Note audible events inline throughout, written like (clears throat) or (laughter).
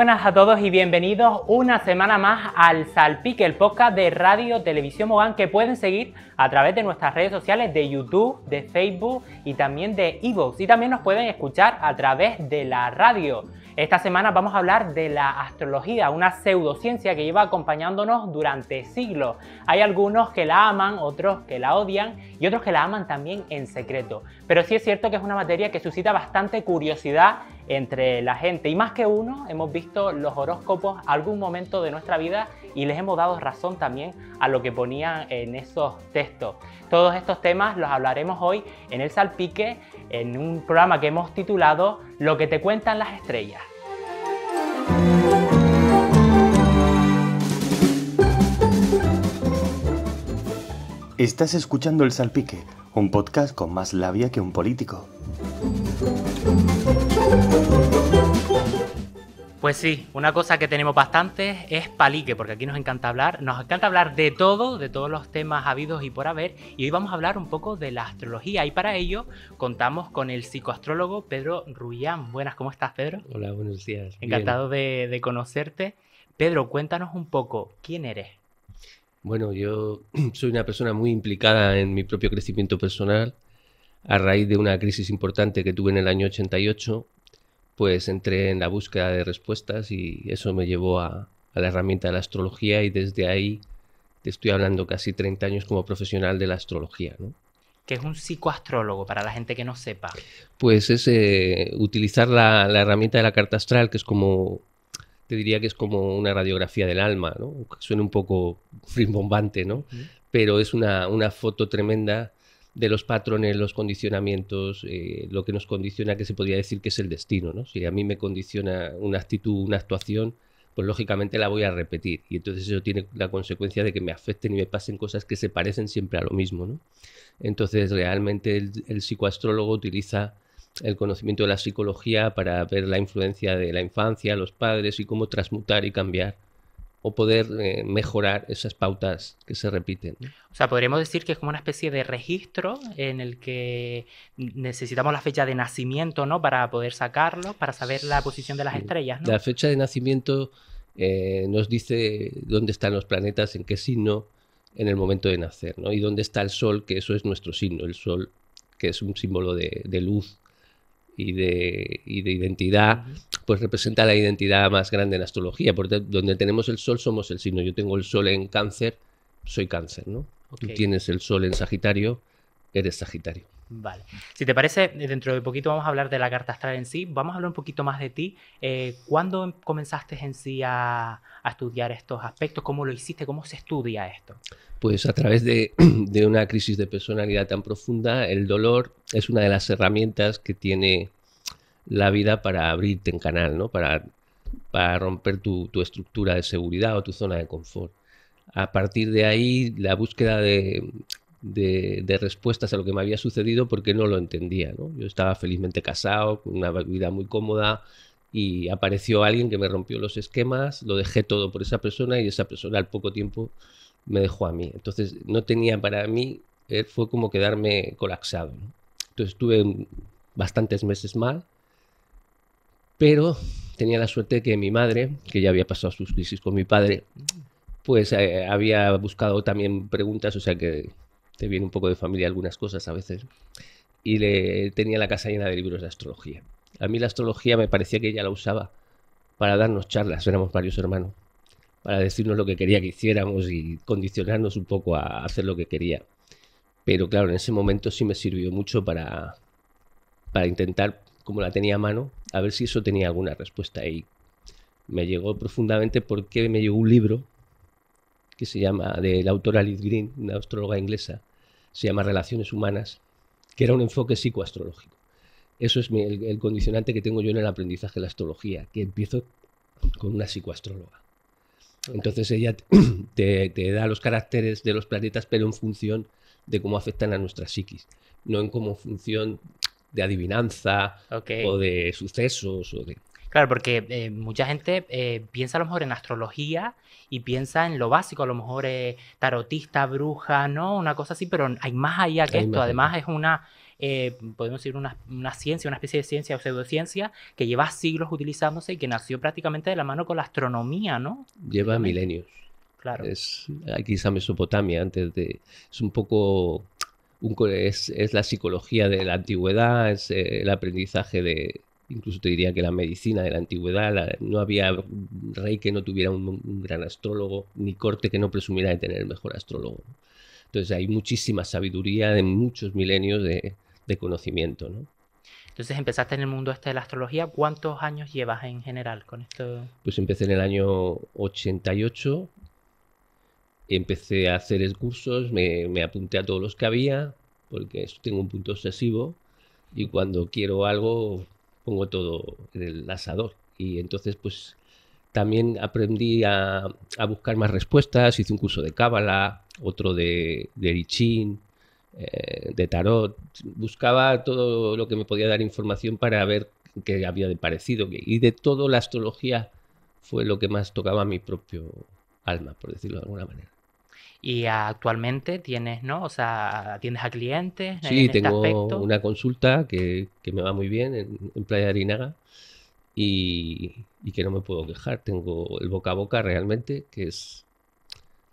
buenas a todos y bienvenidos una semana más al Salpique, el podcast de Radio Televisión Mogán que pueden seguir a través de nuestras redes sociales de YouTube, de Facebook y también de Evox. Y también nos pueden escuchar a través de la radio. Esta semana vamos a hablar de la astrología, una pseudociencia que lleva acompañándonos durante siglos. Hay algunos que la aman, otros que la odian y otros que la aman también en secreto. Pero sí es cierto que es una materia que suscita bastante curiosidad entre la gente. Y más que uno, hemos visto los horóscopos algún momento de nuestra vida y les hemos dado razón también a lo que ponían en esos textos. Todos estos temas los hablaremos hoy en El Salpique, en un programa que hemos titulado Lo que te cuentan las estrellas. Estás escuchando El Salpique, un podcast con más labia que un político. Pues sí, una cosa que tenemos bastante es palique, porque aquí nos encanta hablar, nos encanta hablar de todo, de todos los temas habidos y por haber, y hoy vamos a hablar un poco de la astrología, y para ello contamos con el psicoastrólogo Pedro Ruyán. Buenas, ¿cómo estás, Pedro? Hola, buenos días. Encantado de, de conocerte. Pedro, cuéntanos un poco, ¿quién eres? Bueno, yo (clears throat) soy una persona muy implicada en mi propio crecimiento personal a raíz de una crisis importante que tuve en el año 88, pues entré en la búsqueda de respuestas y eso me llevó a, la herramienta de la astrología y desde ahí te estoy hablando casi 30 años como profesional de la astrología. ¿no? ¿Qué es un psicoastrólogo para la gente que no sepa? Pues es eh, utilizar la, herramienta de la carta astral, que es como, te diría que es como una radiografía del alma, Suena un poco (laughs) rimbombante, ¿no? Pero es una, una foto tremenda de los patrones, los condicionamientos, eh, lo que nos condiciona, que se podría decir que es el destino. ¿no? Si a mí me condiciona una actitud, una actuación, pues lógicamente la voy a repetir. Y entonces eso tiene la consecuencia de que me afecten y me pasen cosas que se parecen siempre a lo mismo. Entonces realmente el, el psicoastrólogo utiliza el conocimiento de la psicología para ver la influencia de la infancia, los padres y cómo transmutar y cambiar o poder eh, mejorar esas pautas que se repiten. O sea, podríamos decir que es como una especie de registro en el que necesitamos la fecha de nacimiento, ¿no? Para poder sacarlo, para saber la posición de las estrellas, La fecha de nacimiento eh, nos dice dónde están los planetas, en qué signo, en el momento de nacer, ¿no? Y dónde está el Sol, que eso es nuestro signo, el Sol, que es un símbolo de luz, y de, y de identidad, pues representa la identidad más grande en astrología, porque donde tenemos el sol somos el signo. Yo tengo el sol en cáncer, soy cáncer, ¿no? Tú tienes el sol en Sagitario, eres Sagitario. Vale. Si te parece, eh, dentro de poquito vamos a hablar de la carta astral en sí. Vamos a hablar un poquito más de ti. Eh, ¿Cuándo comenzaste en sí a, estudiar estos aspectos? ¿Cómo lo hiciste? ¿Cómo se estudia esto? Pues a través (clears throat) de, una crisis de personalidad tan profunda, el dolor es una de las herramientas que tiene la vida para abrirte en canal, ¿no? Para, para romper tu estructura de seguridad o tu zona de confort. A partir de ahí, la búsqueda de de, respuestas a lo que me había sucedido porque no lo entendía. ¿no? Yo estaba felizmente casado, con una vida muy cómoda y apareció alguien que me rompió los esquemas, lo dejé todo por esa persona y esa persona al poco tiempo me dejó a mí. Entonces no tenía para mí, eh, fue como quedarme colapsado. Entonces estuve bastantes meses mal, pero tenía la suerte de que mi madre, que ya había pasado sus crisis con mi padre, pues eh, había buscado también preguntas, o sea que viene un poco de familia algunas cosas a veces, y le tenía la casa llena de libros de astrología. A mí la astrología me parecía que ella la usaba para darnos charlas, éramos varios hermanos, para decirnos lo que quería que hiciéramos y condicionarnos un poco a hacer lo que quería. Pero claro, en ese momento sí me sirvió mucho para, para intentar, como la tenía a mano, a ver si eso tenía alguna respuesta. Y me llegó profundamente porque me llegó un libro que se llama, de la autora Liz Green, una astróloga inglesa, se llama Relaciones Humanas, que era un enfoque psicoastrológico. Eso es el, condicionante que tengo yo en el aprendizaje de la astrología, que empiezo con una psicoastróloga. Entonces ella (clears throat) te, da los caracteres de los planetas, pero en función de cómo afectan a nuestra psiquis, no en como función de adivinanza o de sucesos o de... Claro, porque eh, mucha gente eh, piensa a lo mejor en astrología y piensa en lo básico, a lo mejor es eh, tarotista, bruja, ¿no? Una cosa así, pero hay más allá que esto. Además es una, podemos decir, una, ciencia, una especie de ciencia o pseudociencia que lleva siglos utilizándose y que nació prácticamente de la mano con la astronomía, ¿no? Lleva milenios. Claro. Es, aquí Mesopotamia, antes de... Es un poco... Un, es, la psicología de la antigüedad, es el aprendizaje de, incluso te diría que la medicina de la antigüedad, no había rey que no tuviera un, gran astrólogo, ni corte que no presumiera de tener el mejor astrólogo. Entonces hay muchísima sabiduría de muchos milenios de, conocimiento. ¿no? Entonces empezaste en el mundo este de la astrología. ¿Cuántos años llevas en general con esto? Pues empecé en el año 88. Empecé a hacer cursos, me, me apunté a todos los que había, porque tengo un punto obsesivo y cuando quiero algo pongo todo en el asador. Y entonces, pues también aprendí a, buscar más respuestas. Hice un curso de Cábala, otro de, de eh, de Tarot. Buscaba todo lo que me podía dar información para ver qué había de parecido. Y de todo, la astrología fue lo que más tocaba mi propio alma, por decirlo de alguna manera. Y actualmente tienes, ¿no? O sea, atiendes a clientes. Sí, este tengo una consulta que, que, me va muy bien en, Playa de Arinaga y, que no me puedo quejar. Tengo el boca a boca realmente, que es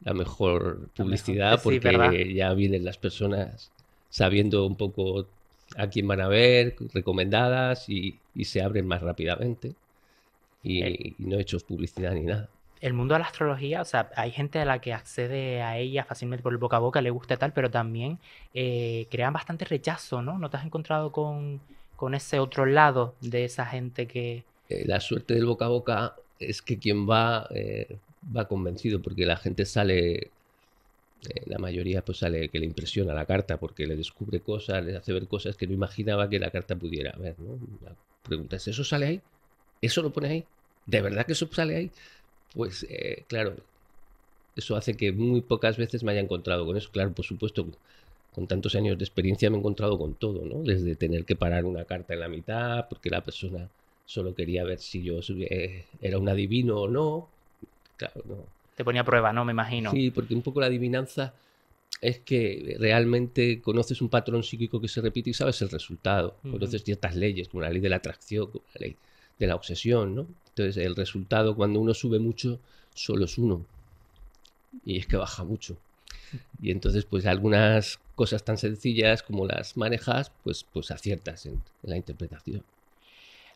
la mejor publicidad porque ya vienen las personas sabiendo un poco a quién van a ver, recomendadas y, y se abren más rápidamente. y, no he hecho publicidad ni nada el mundo de la astrología, o sea, hay gente a la que accede a ella fácilmente por el boca a boca, le gusta tal, pero también eh, crean bastante rechazo, ¿no? ¿No te has encontrado con, ese otro lado de esa gente que... Eh, la suerte del boca a boca es que quien va eh, va convencido, porque la gente sale, la mayoría pues sale que le impresiona la carta, porque le descubre cosas, le hace ver cosas que no imaginaba que la carta pudiera ver, ¿no? La pregunta es, ¿eso sale ahí? ¿Eso lo pone ahí? ¿De verdad que eso sale ahí? pues eh, claro, eso hace que muy pocas veces me haya encontrado con eso. Claro, por supuesto, con tantos años de experiencia me he encontrado con todo, ¿no? Desde tener que parar una carta en la mitad porque la persona solo quería ver si yo eh, era un adivino o no. Claro, no. Te ponía a prueba, ¿no? Me imagino. Sí, porque un poco la adivinanza es que realmente conoces un patrón psíquico que se repite y sabes el resultado. Conoces ciertas leyes, como la ley de la atracción, como la ley de la obsesión, ¿no? Entonces el resultado cuando uno sube mucho solo es uno. Y es que baja mucho. Y entonces pues algunas cosas tan sencillas como las manejas, pues, pues aciertas en la interpretación.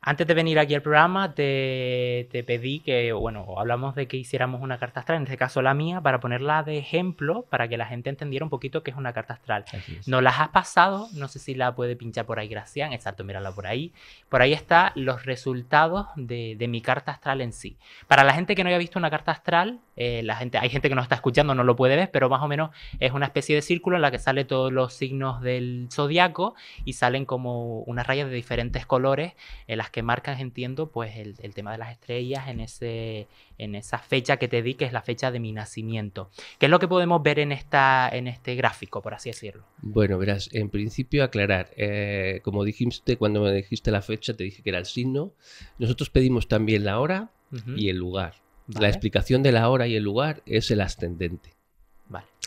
Antes de venir aquí al programa, te, pedí que, bueno, hablamos de que hiciéramos una carta astral, en este caso la mía, para ponerla de ejemplo, para que la gente entendiera un poquito qué es una carta astral. No las has pasado, no sé si la puede pinchar por ahí, Gracián, exacto, mírala por ahí. Por ahí están los resultados de, mi carta astral en sí. Para la gente que no haya visto una carta astral, eh, la gente, hay gente que nos está escuchando, no lo puede ver, pero más o menos es una especie de círculo en la que salen todos los signos del zodiaco y salen como unas rayas de diferentes colores en las que marcas, entiendo, pues el, tema de las estrellas en, ese, en esa fecha que te di, que es la fecha de mi nacimiento. ¿Qué es lo que podemos ver en, esta, en este gráfico, por así decirlo? Bueno, verás, en principio aclarar, eh, como dijiste, cuando me dijiste la fecha, te dije que era el signo. Nosotros pedimos también la hora y el lugar. La explicación de la hora y el lugar es el ascendente.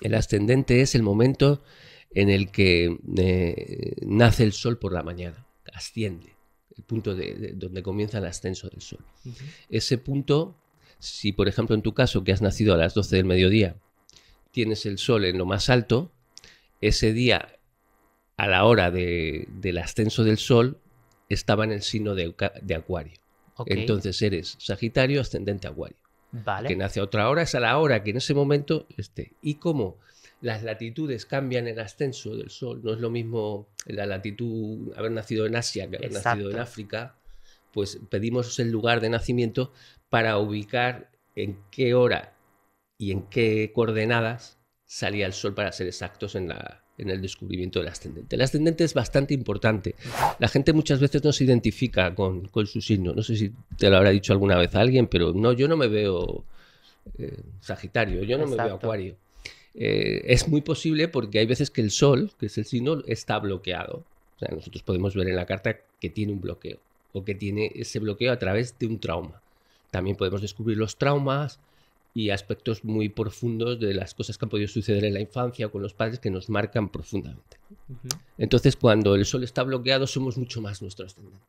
El ascendente es el momento en el que eh, nace el sol por la mañana, asciende el punto de, donde comienza el ascenso del sol. Ese punto, si por ejemplo en tu caso que has nacido a las 12 del mediodía, tienes el sol en lo más alto, ese día a la hora del ascenso del sol estaba en el signo de, acuario. Entonces eres Sagitario ascendente acuario. Vale. Que nace a otra hora, es a la hora que en ese momento esté. Y ¿Cómo? las latitudes cambian el ascenso del Sol. No es lo mismo la latitud, haber nacido en Asia que haber nacido en África. Pues pedimos el lugar de nacimiento para ubicar en qué hora y en qué coordenadas salía el Sol para ser exactos en, la, en el descubrimiento del ascendente. El ascendente es bastante importante. La gente muchas veces no se identifica con, su signo. No sé si te lo habrá dicho alguna vez alguien, pero no, yo no me veo eh, Sagitario, yo no me veo Acuario eh, es muy posible porque hay veces que el Sol, que es el signo, está bloqueado. O sea, nosotros podemos ver en la carta que tiene un bloqueo o que tiene ese bloqueo a través de un trauma. También podemos descubrir los traumas y aspectos muy profundos de las cosas que han podido suceder en la infancia o con los padres que nos marcan profundamente. Entonces, cuando el Sol está bloqueado, somos mucho más nuestro ascendente.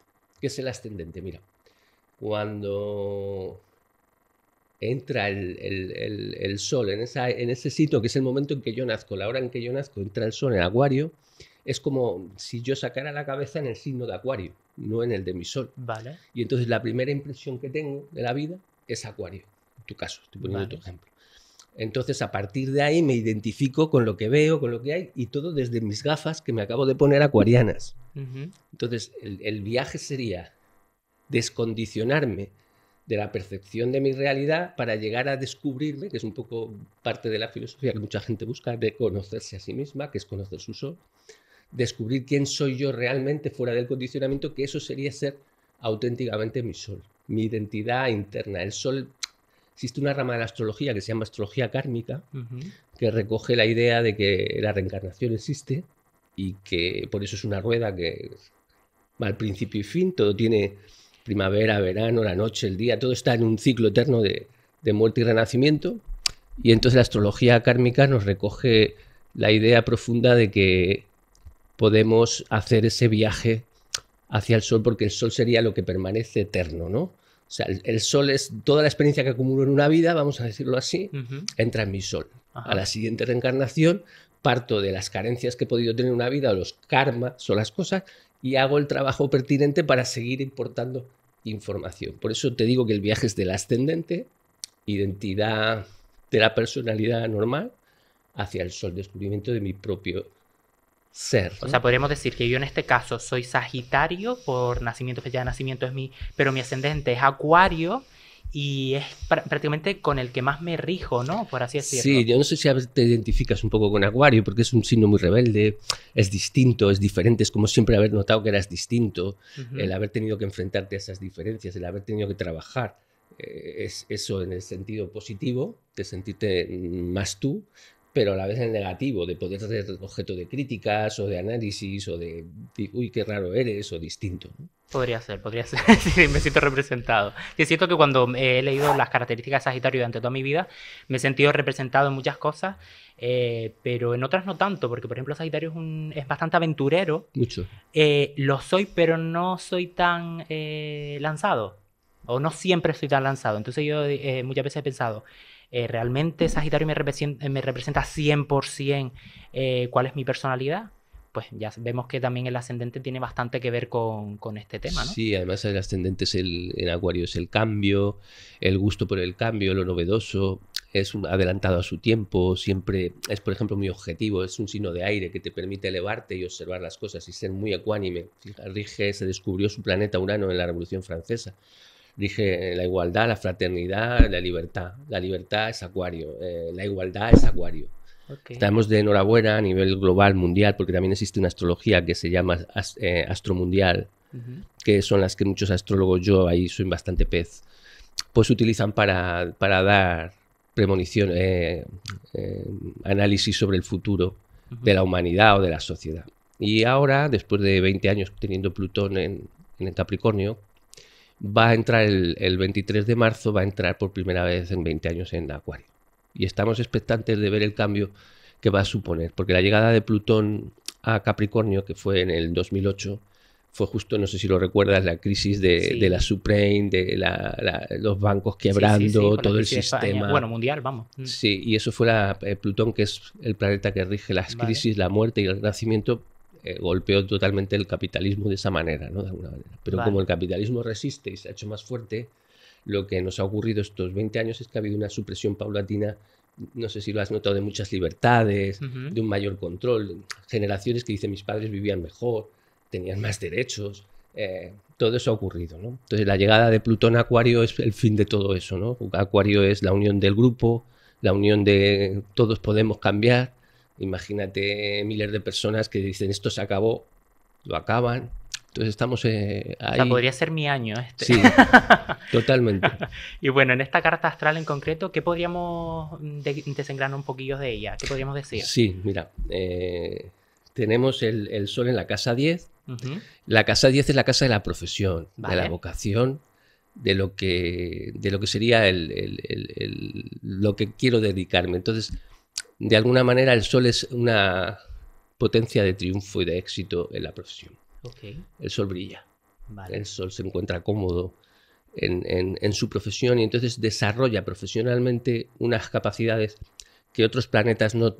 ¿Qué es el ascendente? Mira, cuando entra el, sol en, en, ese sitio que es el momento en que yo nazco, la hora en que yo nazco, entra el sol en Acuario, es como si yo sacara la cabeza en el signo de Acuario, no en el de mi sol. Y entonces la primera impresión que tengo de la vida es Acuario, en tu caso, estoy poniendo ejemplo. Entonces, a partir de ahí me identifico con lo que veo, con lo que hay, y todo desde mis gafas que me acabo de poner acuarianas. Entonces, el, el, viaje sería descondicionarme de la percepción de mi realidad para llegar a descubrirme, que es un poco parte de la filosofía que mucha gente busca, de conocerse a sí misma, que es conocer su sol, descubrir quién soy yo realmente fuera del condicionamiento, que eso sería ser auténticamente mi sol, mi identidad interna. El sol, existe una rama de la astrología que se llama astrología kármica, que recoge la idea de que la reencarnación existe y que por eso es una rueda que va al principio y fin, todo tiene primavera, verano, la noche, el día, todo está en un ciclo eterno de, de muerte y renacimiento. Y entonces la astrología kármica nos recoge la idea profunda de que podemos hacer ese viaje hacia el sol porque el sol sería lo que permanece eterno, ¿no? O sea, el, sol es toda la experiencia que acumulo en una vida, vamos a decirlo así, entra en mi sol. A la siguiente reencarnación parto de las carencias que he podido tener en una vida o los karmas o las cosas y hago el trabajo pertinente para seguir importando información. Por eso te digo que el viaje es del ascendente, identidad de la personalidad normal, hacia el sol, descubrimiento de mi propio ser. O sea, podríamos decir que yo en este caso soy Sagitario por nacimiento, fecha de nacimiento es mi, pero mi ascendente es Acuario y es prácticamente con el que más me rijo, ¿no? Por así decirlo. Sí, yo no sé si te identificas un poco con Acuario, porque es un signo muy rebelde, es distinto, es diferente, es como siempre haber notado que eras distinto, el haber tenido que enfrentarte a esas diferencias, el haber tenido que trabajar. Eh, es eso en el sentido positivo, de sentirte más tú, pero a la vez en negativo, de poder ser objeto de críticas o de análisis o de, uy, qué raro eres o distinto. Podría ser, podría ser. (laughs) me siento representado. Y es cierto que cuando he leído las características de Sagitario durante toda mi vida, me he sentido representado en muchas cosas, eh, pero en otras no tanto, porque por ejemplo Sagitario es, un, es bastante aventurero. Mucho. Eh, lo soy, pero no soy tan eh, lanzado, o no siempre soy tan lanzado. Entonces yo muchas veces he pensado, eh, ¿realmente Sagitario eh, me representa, me representa 100% cuál es mi personalidad? Pues ya vemos que también el ascendente tiene bastante que ver con, este tema, ¿no? Sí, además el ascendente es el, en Acuario es el cambio, el gusto por el cambio, lo novedoso, es un adelantado a su tiempo, siempre es, por ejemplo, muy objetivo, es un signo de aire que te permite elevarte y observar las cosas y ser muy ecuánime. Rige se descubrió su planeta Urano en la Revolución Francesa. Dije, eh, la igualdad, la fraternidad, la libertad. La libertad es acuario, eh, la igualdad es acuario. Estamos de enhorabuena a nivel global, mundial, porque también existe una astrología que se llama eh, astromundial, que son las que muchos astrólogos, yo ahí soy bastante pez, pues utilizan para, dar premonición, análisis sobre el futuro de la humanidad o de la sociedad. Y ahora, después de 20 años teniendo Plutón en, en el Capricornio, va a entrar el, 23 de marzo, va a entrar por primera vez en 20 años en Acuario. Y estamos expectantes de ver el cambio que va a suponer, porque la llegada de Plutón a Capricornio, que fue en el 2008, fue justo, no sé si lo recuerdas, la crisis de, la Supreme, de los bancos quebrando, todo el sistema. Bueno, mundial, vamos. Sí, y eso fue eh, Plutón, que es el planeta que rige las crisis, la muerte y el nacimiento, eh, golpeó totalmente el capitalismo de esa manera, ¿no? De alguna manera. Pero como el capitalismo resiste y se ha hecho más fuerte, lo que nos ha ocurrido estos 20 años es que ha habido una supresión paulatina, no sé si lo has notado, de muchas libertades, de un mayor control, generaciones que dicen mis padres vivían mejor, tenían más derechos, eh, todo eso ha ocurrido. ¿no? Entonces la llegada de Plutón a Acuario es el fin de todo eso. ¿no? Acuario es la unión del grupo, la unión de todos podemos cambiar, Imagínate miles de personas que dicen esto se acabó, lo acaban. Entonces estamos eh, ahí. podría ser mi año este. Sí, (laughs) totalmente. y bueno, en esta carta astral en concreto, ¿qué podríamos de desengranar un poquillo de ella? ¿Qué podríamos decir? Sí, mira, eh, tenemos el, sol en la casa 10. La casa 10 es la casa de la profesión, de la vocación, de lo que, de lo que sería el, lo que quiero dedicarme. Entonces, de alguna manera el sol es una potencia de triunfo y de éxito en la profesión. El sol brilla. El sol se encuentra cómodo en, su profesión y entonces desarrolla profesionalmente unas capacidades que otros planetas no,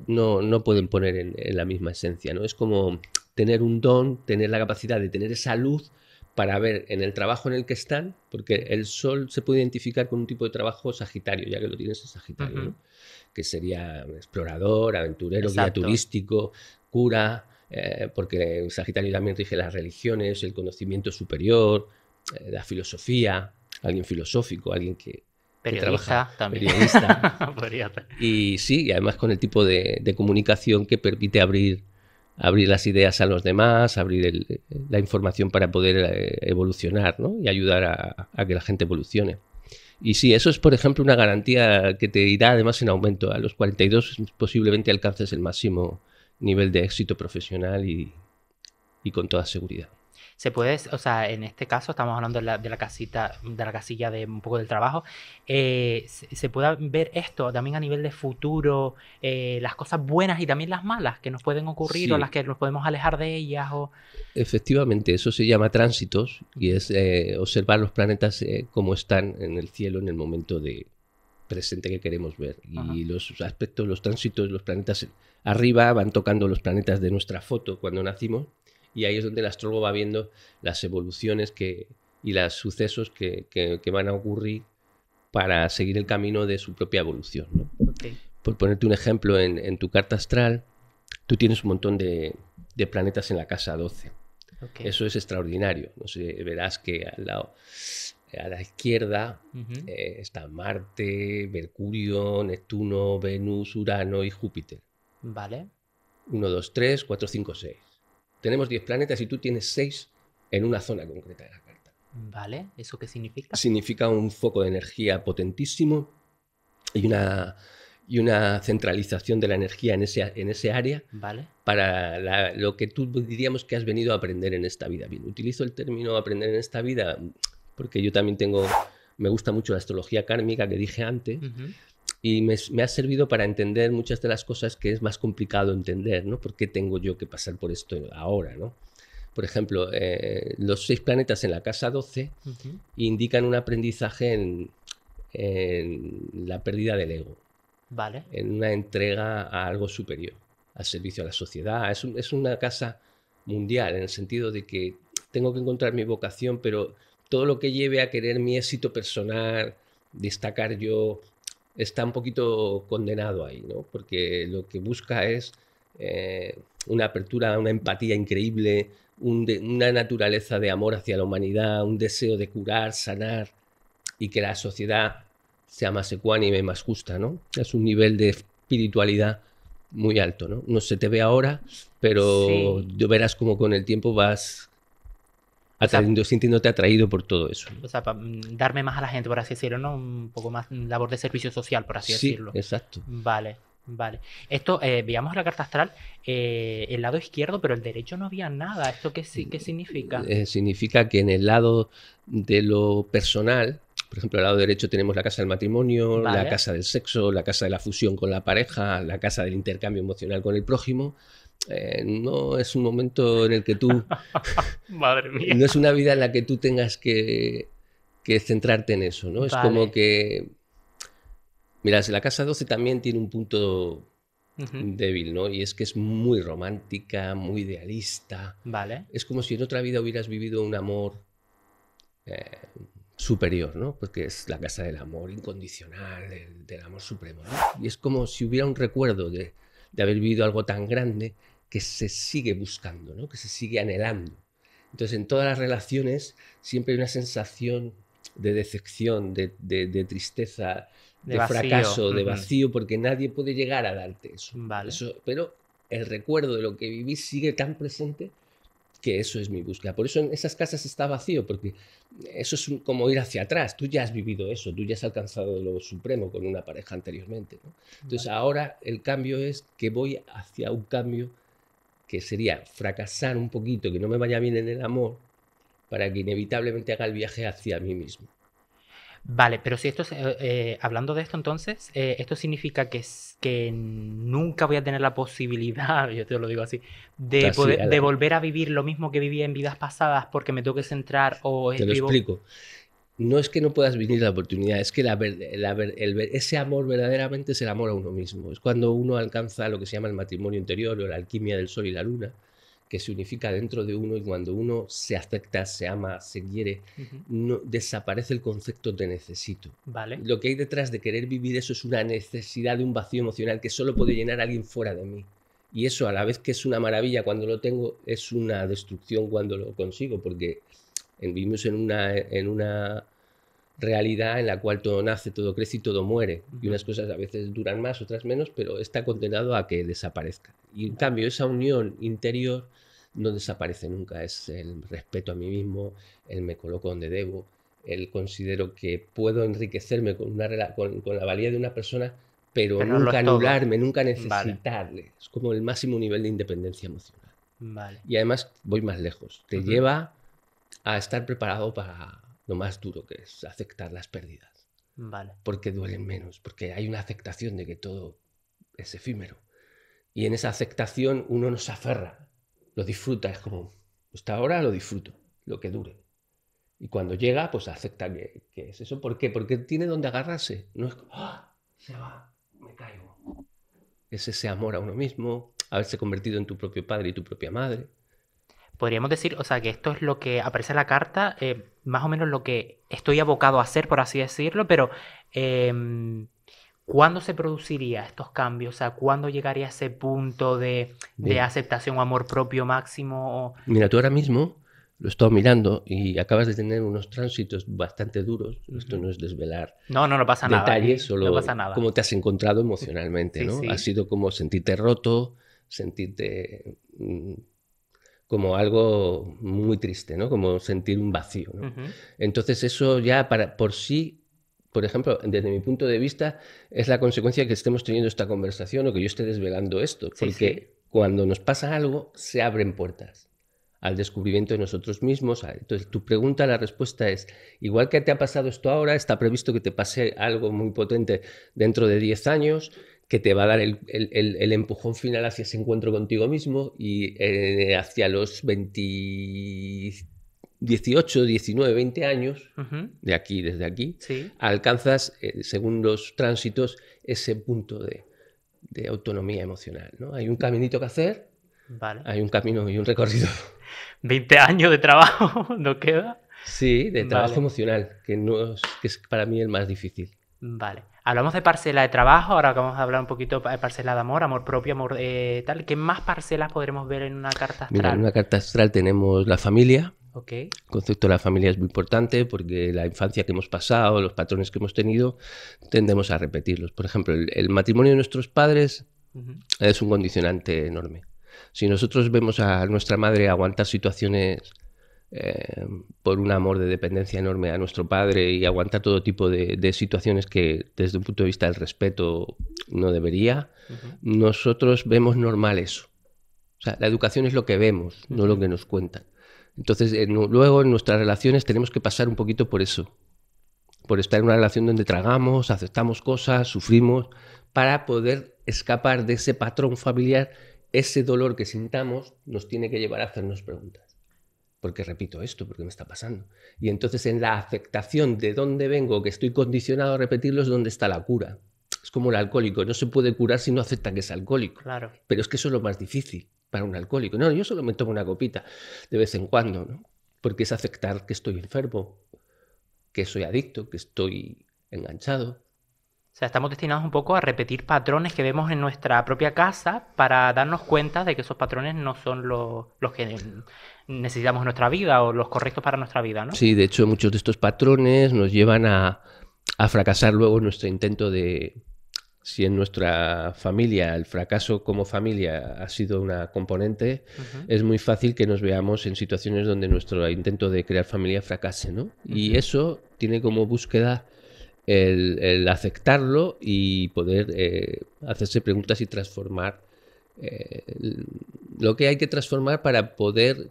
pueden poner en, la misma esencia. ¿no? Es como tener un don, tener la capacidad de tener esa luz para ver en el trabajo en el que están, porque el sol se puede identificar con un tipo de trabajo sagitario, ya que lo tienes en sagitario. ¿no? que sería explorador, aventurero, guía turístico, cura, eh, porque el Sagitario también rige las religiones, el conocimiento superior, eh, la filosofía, alguien filosófico, alguien que... trabaja, también. Periodista. (laughs) y sí, y además con el tipo de, comunicación que permite abrir abrir las ideas a los demás, abrir la información para poder eh, evolucionar y ayudar a, que la gente evolucione. Y sí, eso es, por ejemplo, una garantía que te irá además en aumento. A los 42 posiblemente alcances el máximo nivel de éxito profesional y, y con toda seguridad se puede, o sea, en este caso estamos hablando de la, casita, de la casilla de un poco del trabajo, eh, se, puede ver esto también a nivel de futuro, eh, las cosas buenas y también las malas que nos pueden ocurrir o las que nos podemos alejar de ellas. O... Efectivamente, eso se llama tránsitos y es eh, observar los planetas como están en el cielo en el momento de, presente que queremos ver. Y los aspectos, los tránsitos, los planetas arriba van tocando los planetas de nuestra foto cuando nacimos y ahí es donde el astrólogo va viendo las evoluciones que, y los sucesos que, van a ocurrir para seguir el camino de su propia evolución. Por ponerte un ejemplo, en, tu carta astral, tú tienes un montón de, planetas en la casa 12. Eso es extraordinario. verás que al lado, a la izquierda eh, está Marte, Mercurio, Neptuno, Venus, Urano y Júpiter. Vale. 1, 2, 3, 4, 5, 6. Tenemos 10 planetas y tú tienes 6 en una zona concreta de la carta. Vale, ¿eso qué significa? Significa un foco de energía potentísimo y una, y una centralización de la energía en ese, en ese área vale. para lo que tú diríamos que has venido a aprender en esta vida. Bien, utilizo el término aprender en esta vida porque yo también tengo, me gusta mucho la astrología kármica que dije antes y me, ha servido para entender muchas de las cosas que es más complicado entender, ¿no? ¿Por qué tengo yo que pasar por esto ahora, ¿no? Por ejemplo, eh, los seis planetas en la casa 12 indican un aprendizaje en, la pérdida del ego. Vale. En una entrega a algo superior, al servicio a la sociedad. Es, es una casa mundial en el sentido de que tengo que encontrar mi vocación, pero todo lo que lleve a querer mi éxito personal, destacar yo, está un poquito condenado ahí, ¿no? Porque lo que busca es eh, una apertura, una empatía increíble, una naturaleza de amor hacia la humanidad, un deseo de curar, sanar y que la sociedad sea más ecuánime, más justa, ¿no? Es un nivel de espiritualidad muy alto, ¿no? No se te ve ahora, pero verás como con el tiempo vas sintiéndote atraído por todo eso. O sea, mm, darme más a la gente, por así decirlo, ¿no? Un poco más mm, labor de servicio social, por así decirlo. Exacto. Vale. Vale. Esto, eh, veíamos veamos la carta astral, eh, el lado izquierdo, pero el derecho no había nada. ¿Esto qué, qué significa? Eh, significa que en el lado de lo personal, por ejemplo, el lado derecho tenemos la casa del matrimonio, la casa del sexo, la casa de la fusión con la pareja, la casa del intercambio emocional con el prójimo. Eh, no es un momento en el que tú... (laughs) Madre mía. No es una vida en la que tú tengas que, centrarte en eso, ¿no? Es como que... Mira, la Casa 12 también tiene un punto débil, ¿no? Y es que es muy romántica, muy idealista. Vale. Es como si en otra vida hubieras vivido un amor... Eh, superior, ¿no? Porque es la casa del amor incondicional, del amor supremo. ¿no? Y es como si hubiera un recuerdo de, de haber vivido algo tan grande que se sigue buscando, que se sigue anhelando. Entonces, en todas las relaciones siempre hay una sensación de decepción, de, tristeza, de, fracaso, de vacío, porque nadie puede llegar a darte eso. Pero el recuerdo de lo que viví sigue tan presente que eso es mi búsqueda. Por eso en esas casas está vacío, porque eso es como ir hacia atrás. Tú ya has vivido eso, tú ya has alcanzado lo supremo con una pareja anteriormente. Entonces ahora el cambio es que voy hacia un cambio que sería fracasar un poquito, que no me vaya bien en el amor, para que inevitablemente haga el viaje hacia mí mismo. Vale, pero si esto, eh, eh, hablando de esto entonces, eh, esto significa que, que nunca voy a tener la posibilidad, (laughs) yo te lo digo así, de, volver a vivir lo mismo que vivía en vidas pasadas porque me tengo que centrar o... Te lo explico. No es que no puedas vivir la oportunidad, es que la, ese amor verdaderamente es el amor a uno mismo. Es cuando uno alcanza lo que se llama el matrimonio interior o la alquimia del sol y la luna, que se unifica dentro de uno y cuando uno se afecta, se ama, se quiere, no, desaparece el concepto de necesito. Vale. Lo que hay detrás de querer vivir eso es una necesidad de un vacío emocional que solo puede llenar alguien fuera de mí. Y eso a la vez que es una maravilla cuando lo tengo, es una destrucción cuando lo consigo, porque vivimos en una, en una realidad en la cual todo nace, todo crece y todo muere. Y unas cosas a veces duran más, otras menos, pero está condenado a que desaparezca. Y en cambio, esa unión interior no desaparece nunca. Es el respeto a mí mismo, el me coloco donde debo, el considero que puedo enriquecerme con, una, con, la valía de una persona, pero, nunca anularme, nunca necesitarle. Es como el máximo nivel de independencia emocional. Y además voy más lejos. Te lleva a estar preparado para lo más duro que es aceptar las pérdidas. Vale. Porque duelen menos, porque hay una aceptación de que todo es efímero. Y en esa aceptación uno no se aferra, lo disfruta, es como, hasta ahora lo disfruto, lo que dure. Y cuando llega, pues acepta que, es eso. ¿Por qué? Porque tiene donde agarrarse. No es como, ¡Ah! se va, me caigo. Es ese amor a uno mismo, haberse convertido en tu propio padre y tu propia madre podríamos decir, o sea, que esto es lo que aparece en la carta, eh, más o menos lo que estoy abocado a hacer, por así decirlo, pero em, ¿cuándo se produciría estos cambios? O sea, ¿cuándo llegaría a ese punto de, aceptación o amor propio máximo? Mira, tú ahora mismo lo he mirando y acabas de tener unos tránsitos bastante duros. Esto no es desvelar no, no, pasa detalles, ¿eh? solo cómo te has encontrado emocionalmente, ¿no? Ha sido como sentirte roto, sentirte mm, como algo muy triste, ¿no? Como sentir un vacío. Entonces eso ya para, por sí por ejemplo, desde mi punto de vista, es la consecuencia que estemos teniendo esta conversación o que yo esté desvelando esto, porque cuando nos pasa algo, se abren puertas al descubrimiento de nosotros mismos. Entonces, tu pregunta, la respuesta es, igual que te ha pasado esto ahora, está previsto que te pase algo muy potente dentro de 10 años, que te va a dar el, empujón final hacia ese encuentro contigo mismo y eh, hacia los 20, 18, 19, 20 años, de aquí, desde aquí, alcanzas, eh, según los tránsitos, ese punto de, autonomía emocional. ¿no? Hay un caminito que hacer, hay un camino y un recorrido. 20 (laughs) años de trabajo (laughs) no queda. Sí, de trabajo emocional, que, no es, que es para mí el más difícil. Vale. Hablamos de parcela de trabajo, ahora vamos a hablar un poquito de parcela de amor, amor propio, amor eh, tal. ¿Qué más parcelas podremos ver en una carta astral? en una carta astral tenemos la familia. El concepto de la familia es muy importante porque la infancia que hemos pasado, los patrones que hemos tenido, tendemos a repetirlos. Por ejemplo, el, matrimonio de nuestros padres es un condicionante enorme. Si nosotros vemos a nuestra madre aguantar situaciones eh, por un amor de dependencia enorme a nuestro padre y aguanta todo tipo de, situaciones que desde un punto de vista del respeto no debería, nosotros vemos normal eso. O sea, la educación es lo que vemos, no lo que nos cuentan. Entonces, eh, luego en nuestras relaciones tenemos que pasar un poquito por eso, por estar en una relación donde tragamos, aceptamos cosas, sufrimos, para poder escapar de ese patrón familiar, ese dolor que sintamos nos tiene que llevar a hacernos preguntas. Porque repito esto? porque me está pasando? Y entonces en la afectación de dónde vengo, que estoy condicionado a repetirlo, es donde está la cura. Es como el alcohólico, no se puede curar si no acepta que es alcohólico. Claro. Pero es que eso es lo más difícil para un alcohólico. No, yo solo me tomo una copita de vez en cuando, ¿no? Porque es aceptar que estoy enfermo, que soy adicto, que estoy enganchado. O sea, estamos destinados un poco a repetir patrones que vemos en nuestra propia casa para darnos cuenta de que esos patrones no son los que necesitamos nuestra vida o los correctos para nuestra vida, ¿no? Sí, de hecho muchos de estos patrones nos llevan a, fracasar luego nuestro intento de, si en nuestra familia el fracaso como familia ha sido una componente, es muy fácil que nos veamos en situaciones donde nuestro intento de crear familia fracase, ¿no? Y eso tiene como búsqueda el, aceptarlo y poder eh, hacerse preguntas y transformar eh, lo que hay que transformar para poder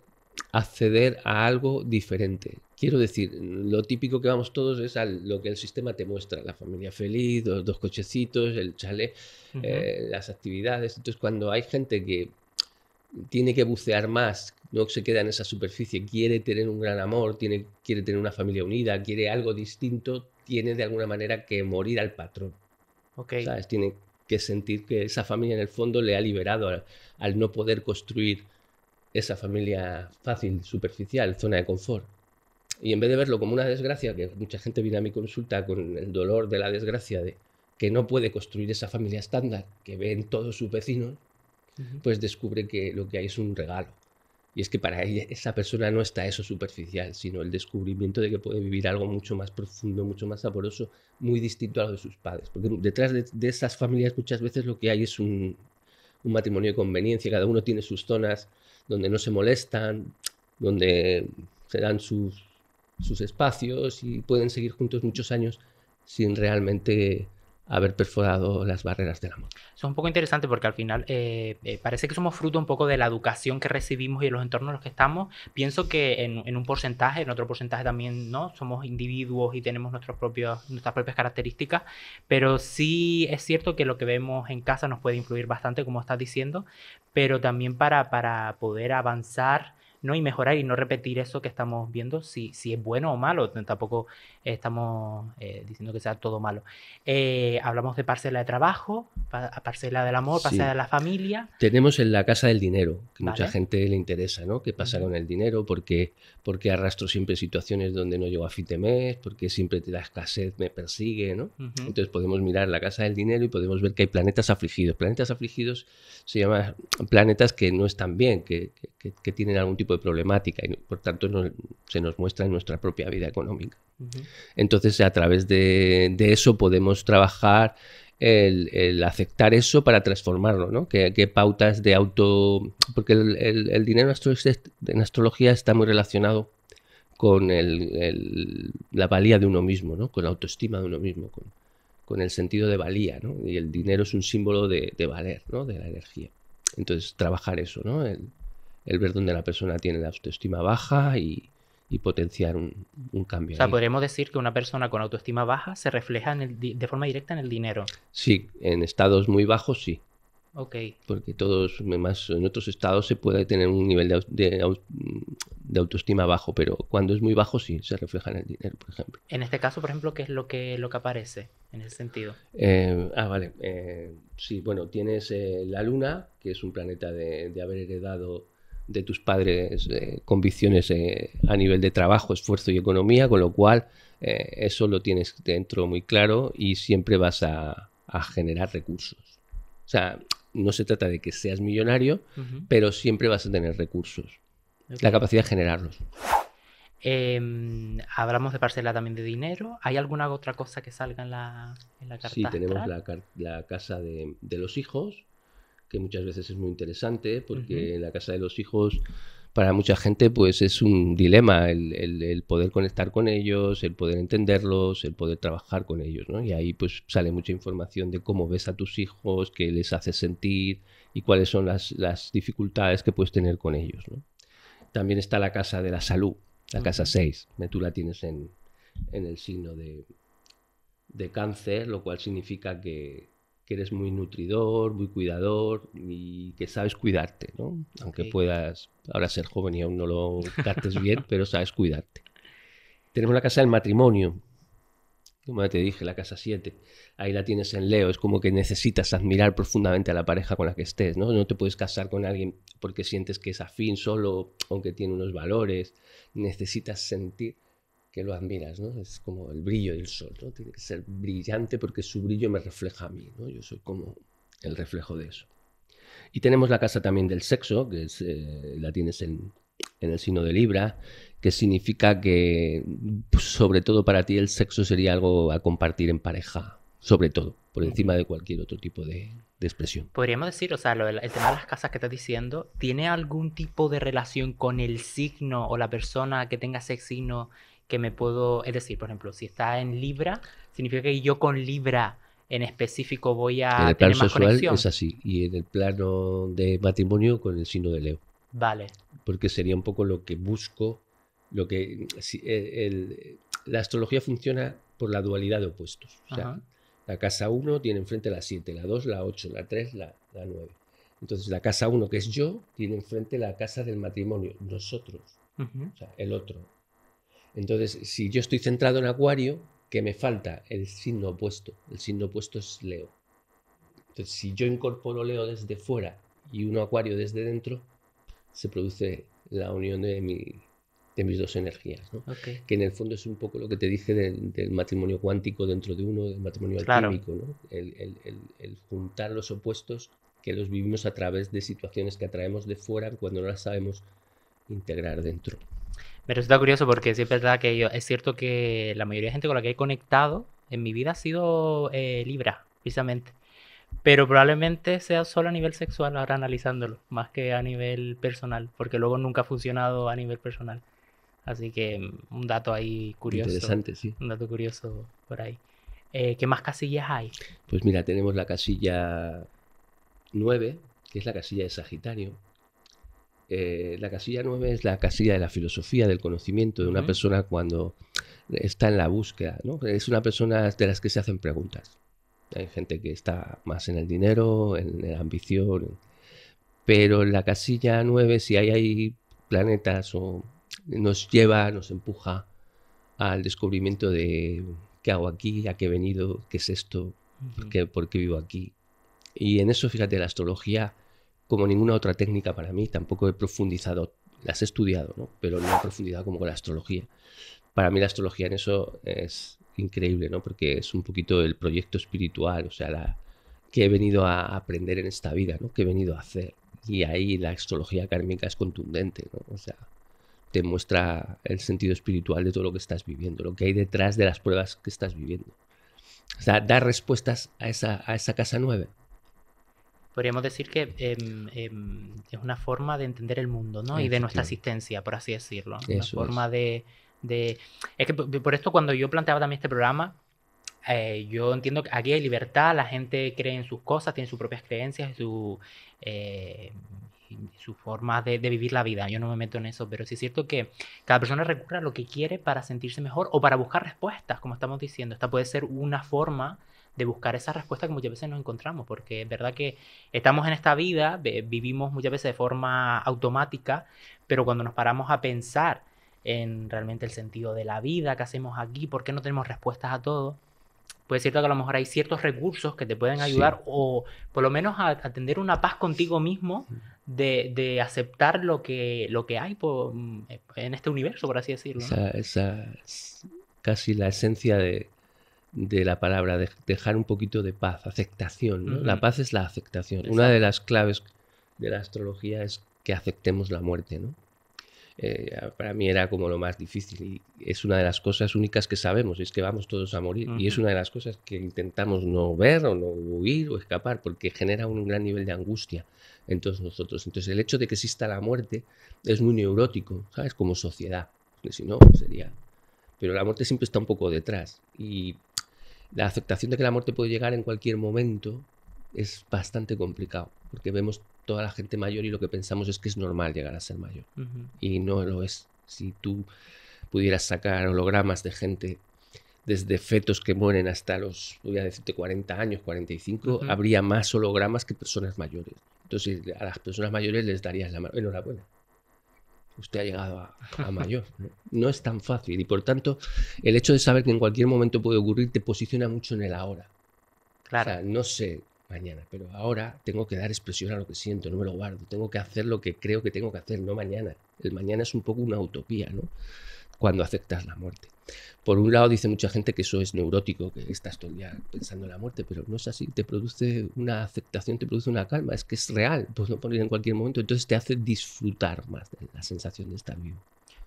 acceder a algo diferente. Quiero decir, lo típico que vamos todos es a lo que el sistema te muestra, la familia feliz, los dos cochecitos, el chalet, eh, las actividades. Entonces, cuando hay gente que tiene que bucear más, no se queda en esa superficie, quiere tener un gran amor, tiene, quiere tener una familia unida, quiere algo distinto, tiene de alguna manera que morir al patrón. Okay. Tiene que sentir que esa familia en el fondo le ha liberado al no poder construir esa familia fácil, superficial, zona de confort. Y en vez de verlo como una desgracia, que mucha gente viene a mi consulta con el dolor de la desgracia de que no puede construir esa familia estándar que ven todos sus vecinos, pues descubre que lo que hay es un regalo. Y es que para ella, esa persona no está eso superficial, sino el descubrimiento de que puede vivir algo mucho más profundo, mucho más saboroso, muy distinto a lo de sus padres. Porque detrás de, esas familias muchas veces lo que hay es un, un matrimonio de conveniencia, cada uno tiene sus zonas, donde no se molestan, donde se dan sus, sus espacios y pueden seguir juntos muchos años sin realmente haber perforado las barreras del amor. Eso es un poco interesante porque al final eh, eh, parece que somos fruto un poco de la educación que recibimos y de los entornos en los que estamos. Pienso que en, un porcentaje, en otro porcentaje también, ¿no? Somos individuos y tenemos nuestras propias características, pero sí es cierto que lo que vemos en casa nos puede influir bastante, como estás diciendo, pero también para, para poder avanzar ¿no? y mejorar y no repetir eso que estamos viendo, si, si es bueno o malo. Tampoco estamos eh, diciendo que sea todo malo. Eh, hablamos de parcela de trabajo, parcela del amor, parcela de la familia. Tenemos en la casa del dinero, que mucha gente le interesa, ¿no? ¿Qué pasa con el dinero? porque porque arrastro siempre situaciones donde no llego a fin de mes? porque siempre la escasez me persigue? ¿no? Entonces podemos mirar la casa del dinero y podemos ver que hay planetas afligidos. Planetas afligidos se llaman planetas que no están bien, que, que, tienen algún tipo de problemática y por tanto se nos muestra en nuestra propia vida económica. Entonces a través de, eso podemos trabajar el, aceptar eso para transformarlo, ¿no? ¿Qué, pautas de auto...? Porque el, dinero este, en, astrología está muy relacionado con la valía de uno mismo, ¿no? Con la autoestima de uno mismo, con, con el sentido de valía, ¿no? Y el dinero es un símbolo de, de valer, ¿no? De la energía. Entonces, trabajar eso, ¿no? el ver dónde la persona tiene la autoestima baja y, potenciar un, cambio. O sea, podríamos decir que una persona con autoestima baja se refleja en de forma directa en el dinero. Sí, en estados muy bajos sí. Ok. Porque todos, en otros estados se puede tener un nivel de, autoestima bajo, pero cuando es muy bajo sí se refleja en el dinero, por ejemplo. En este caso, por ejemplo, ¿qué es lo que, lo que aparece en ese sentido? Eh, ah, vale. Eh, sí, bueno, tienes eh, la luna, que es un planeta de haber heredado de tus padres eh, convicciones eh, a nivel de trabajo, esfuerzo y economía, con lo cual eh, eso lo tienes dentro muy claro y siempre vas a, a, generar recursos. O sea, no se trata de que seas millonario, pero siempre vas a tener recursos, la capacidad de generarlos. Em, hablamos de parcela también de dinero. ¿Hay alguna otra cosa que salga en la, en la carta? Sí, tenemos la, la, casa de, de los hijos, muchas veces es muy interesante, porque en la casa de los hijos para mucha gente pues es un dilema el, poder conectar con ellos, el poder entenderlos, el poder trabajar con ellos, Y ahí pues sale mucha información de cómo ves a tus hijos, qué les hace sentir y cuáles son las, dificultades que puedes tener con ellos, También está la casa de la salud, la casa 6, eh, tú la tienes en, el signo de, de cáncer, lo cual significa que, que eres muy nutridor, muy cuidador y que sabes cuidarte, ¿no? Aunque puedas ahora ser joven y aún no lo trates bien, (laughs) pero sabes cuidarte. Tenemos la casa del matrimonio, como ya te dije, la casa 7. Ahí la tienes en Leo, es como que necesitas admirar profundamente a la pareja con la que estés, ¿no? No te puedes casar con alguien porque sientes que es afín solo, aunque tiene unos valores, necesitas sentir que lo admiras, ¿no? Es como el brillo del sol, ¿no? Tiene que ser brillante porque su brillo me refleja a mí, ¿no? Yo soy como el reflejo de eso. Y tenemos la casa también del sexo, que eh, la tienes en, el signo de Libra, que significa que pues, sobre todo para ti el sexo sería algo a compartir en pareja, sobre todo, por encima de cualquier otro tipo de, expresión. Podríamos decir, o sea, el, el tema de las casas que estás diciendo, ¿tiene algún tipo de relación con el signo o la persona que tenga ese signo que me puedo, es decir, por ejemplo, si está en libra, significa que yo con libra en específico voy a en el tener sexual Es así, y en el plano de matrimonio con el signo de Leo. Vale. Porque sería un poco lo que busco, lo que eh, la astrología funciona por la dualidad de opuestos. la casa 1 tiene enfrente la 7, la 2, la 8, la 3, la 9. Entonces la casa 1, que es yo, tiene enfrente la casa del matrimonio, nosotros, o sea, el otro, entonces, si yo estoy centrado en Acuario, que me falta el signo opuesto. El signo opuesto es Leo. Entonces, si yo incorporo Leo desde fuera y uno Acuario desde dentro, se produce la unión de, mis dos energías. Que en el fondo es un poco lo que te dije del, matrimonio cuántico dentro de uno, del matrimonio alquímico. El, el juntar los opuestos que los vivimos a través de situaciones que atraemos de fuera cuando no las sabemos integrar dentro. Me resulta curioso porque sí es verdad que es cierto que la mayoría de gente con la que he conectado en mi vida ha sido eh, Libra, precisamente. Pero probablemente sea solo a nivel sexual ahora analizándolo, más que a nivel personal, porque luego nunca ha funcionado a nivel personal. Así que mm, un dato ahí curioso. Interesante, sí. Un dato curioso por ahí. Eh, ¿Qué más casillas hay? Pues mira, tenemos la casilla 9, que es la casilla de Sagitario, eh, la casilla 9 es la casilla de la filosofía, del conocimiento de una persona cuando está en la búsqueda, ¿no? Es una persona de las que se hacen preguntas. Hay gente que está más en el dinero, en la ambición, pero la casilla 9, si hay, ahí planetas o nos lleva, nos empuja al descubrimiento de qué hago aquí, a qué he venido, qué es esto, por qué vivo aquí. Y en eso, fíjate, la astrología como ninguna otra técnica para mí, tampoco he profundizado, las he estudiado, pero no he profundizado como con la astrología. Para mí la astrología en eso es increíble, ¿no? porque es un poquito el proyecto espiritual, o sea, la, que he venido a aprender en esta vida, ¿no? que he venido a hacer. Y ahí la astrología kármica es contundente, ¿no? o sea, te muestra el sentido espiritual de todo lo que estás viviendo, lo que hay detrás de las pruebas que estás viviendo. O sea, da respuestas a esa, a esa casa nueve podríamos decir que em, em, es una forma de entender el mundo, ¿no? Y de nuestra existencia, por así decirlo. Es una forma de, Es que por esto cuando yo planteaba también este programa, eh, yo entiendo que aquí hay libertad, la gente cree en sus cosas, tiene sus propias creencias, su, eh, su forma de, de, vivir la vida. Yo no me meto en eso, pero sí es cierto que cada persona recurre a lo que quiere para sentirse mejor o para buscar respuestas, como estamos diciendo. Esta puede ser una forma de buscar esa respuesta que muchas veces no encontramos, porque es verdad que estamos en esta vida, vivimos muchas veces de forma automática, pero cuando nos paramos a pensar en realmente el sentido de la vida, que hacemos aquí, por qué no tenemos respuestas a todo, pues es cierto que a lo mejor hay ciertos recursos que te pueden ayudar o por lo menos a, atender una paz contigo mismo de, aceptar lo que, lo que hay mm, en este universo, por así decirlo. esa, es casi la esencia de, de la palabra, de dejar un poquito de paz, aceptación. La paz es la aceptación. Una de las claves de la astrología es que aceptemos la muerte. Eh, para mí era como lo más difícil y es una de las cosas únicas que sabemos, es que vamos todos a morir. Y es una de las cosas que intentamos no ver o no huir o escapar porque genera un gran nivel de angustia en todos nosotros. Entonces el hecho de que exista la muerte es muy neurótico, ¿sabes? Como sociedad, porque si no sería... Pero la muerte siempre está un poco detrás y la aceptación de que la muerte puede llegar en cualquier momento es bastante complicado, porque vemos toda la gente mayor y lo que pensamos es que es normal llegar a ser mayor. Y no lo es. Si tú pudieras sacar hologramas de gente desde fetos que mueren hasta los, voy a decirte, 40 años, 45, habría más hologramas que personas mayores. Entonces, a las personas mayores les darías la mano. Enhorabuena usted ha llegado a, mayor. ¿no? es tan fácil y por tanto el hecho de saber que en cualquier momento puede ocurrir te posiciona mucho en el ahora. Claro. no sé mañana, pero ahora tengo que dar expresión a lo que siento, no me lo guardo, tengo que hacer lo que creo que tengo que hacer, no mañana. El mañana es un poco una utopía, ¿no? Cuando aceptas la muerte. Por un lado dice mucha gente que eso es neurótico, que estás todo el día pensando en la muerte, pero no es así, te produce una aceptación, te produce una calma, es que es real, Puedes no poner en cualquier momento, entonces te hace disfrutar más de la sensación de estar vivo.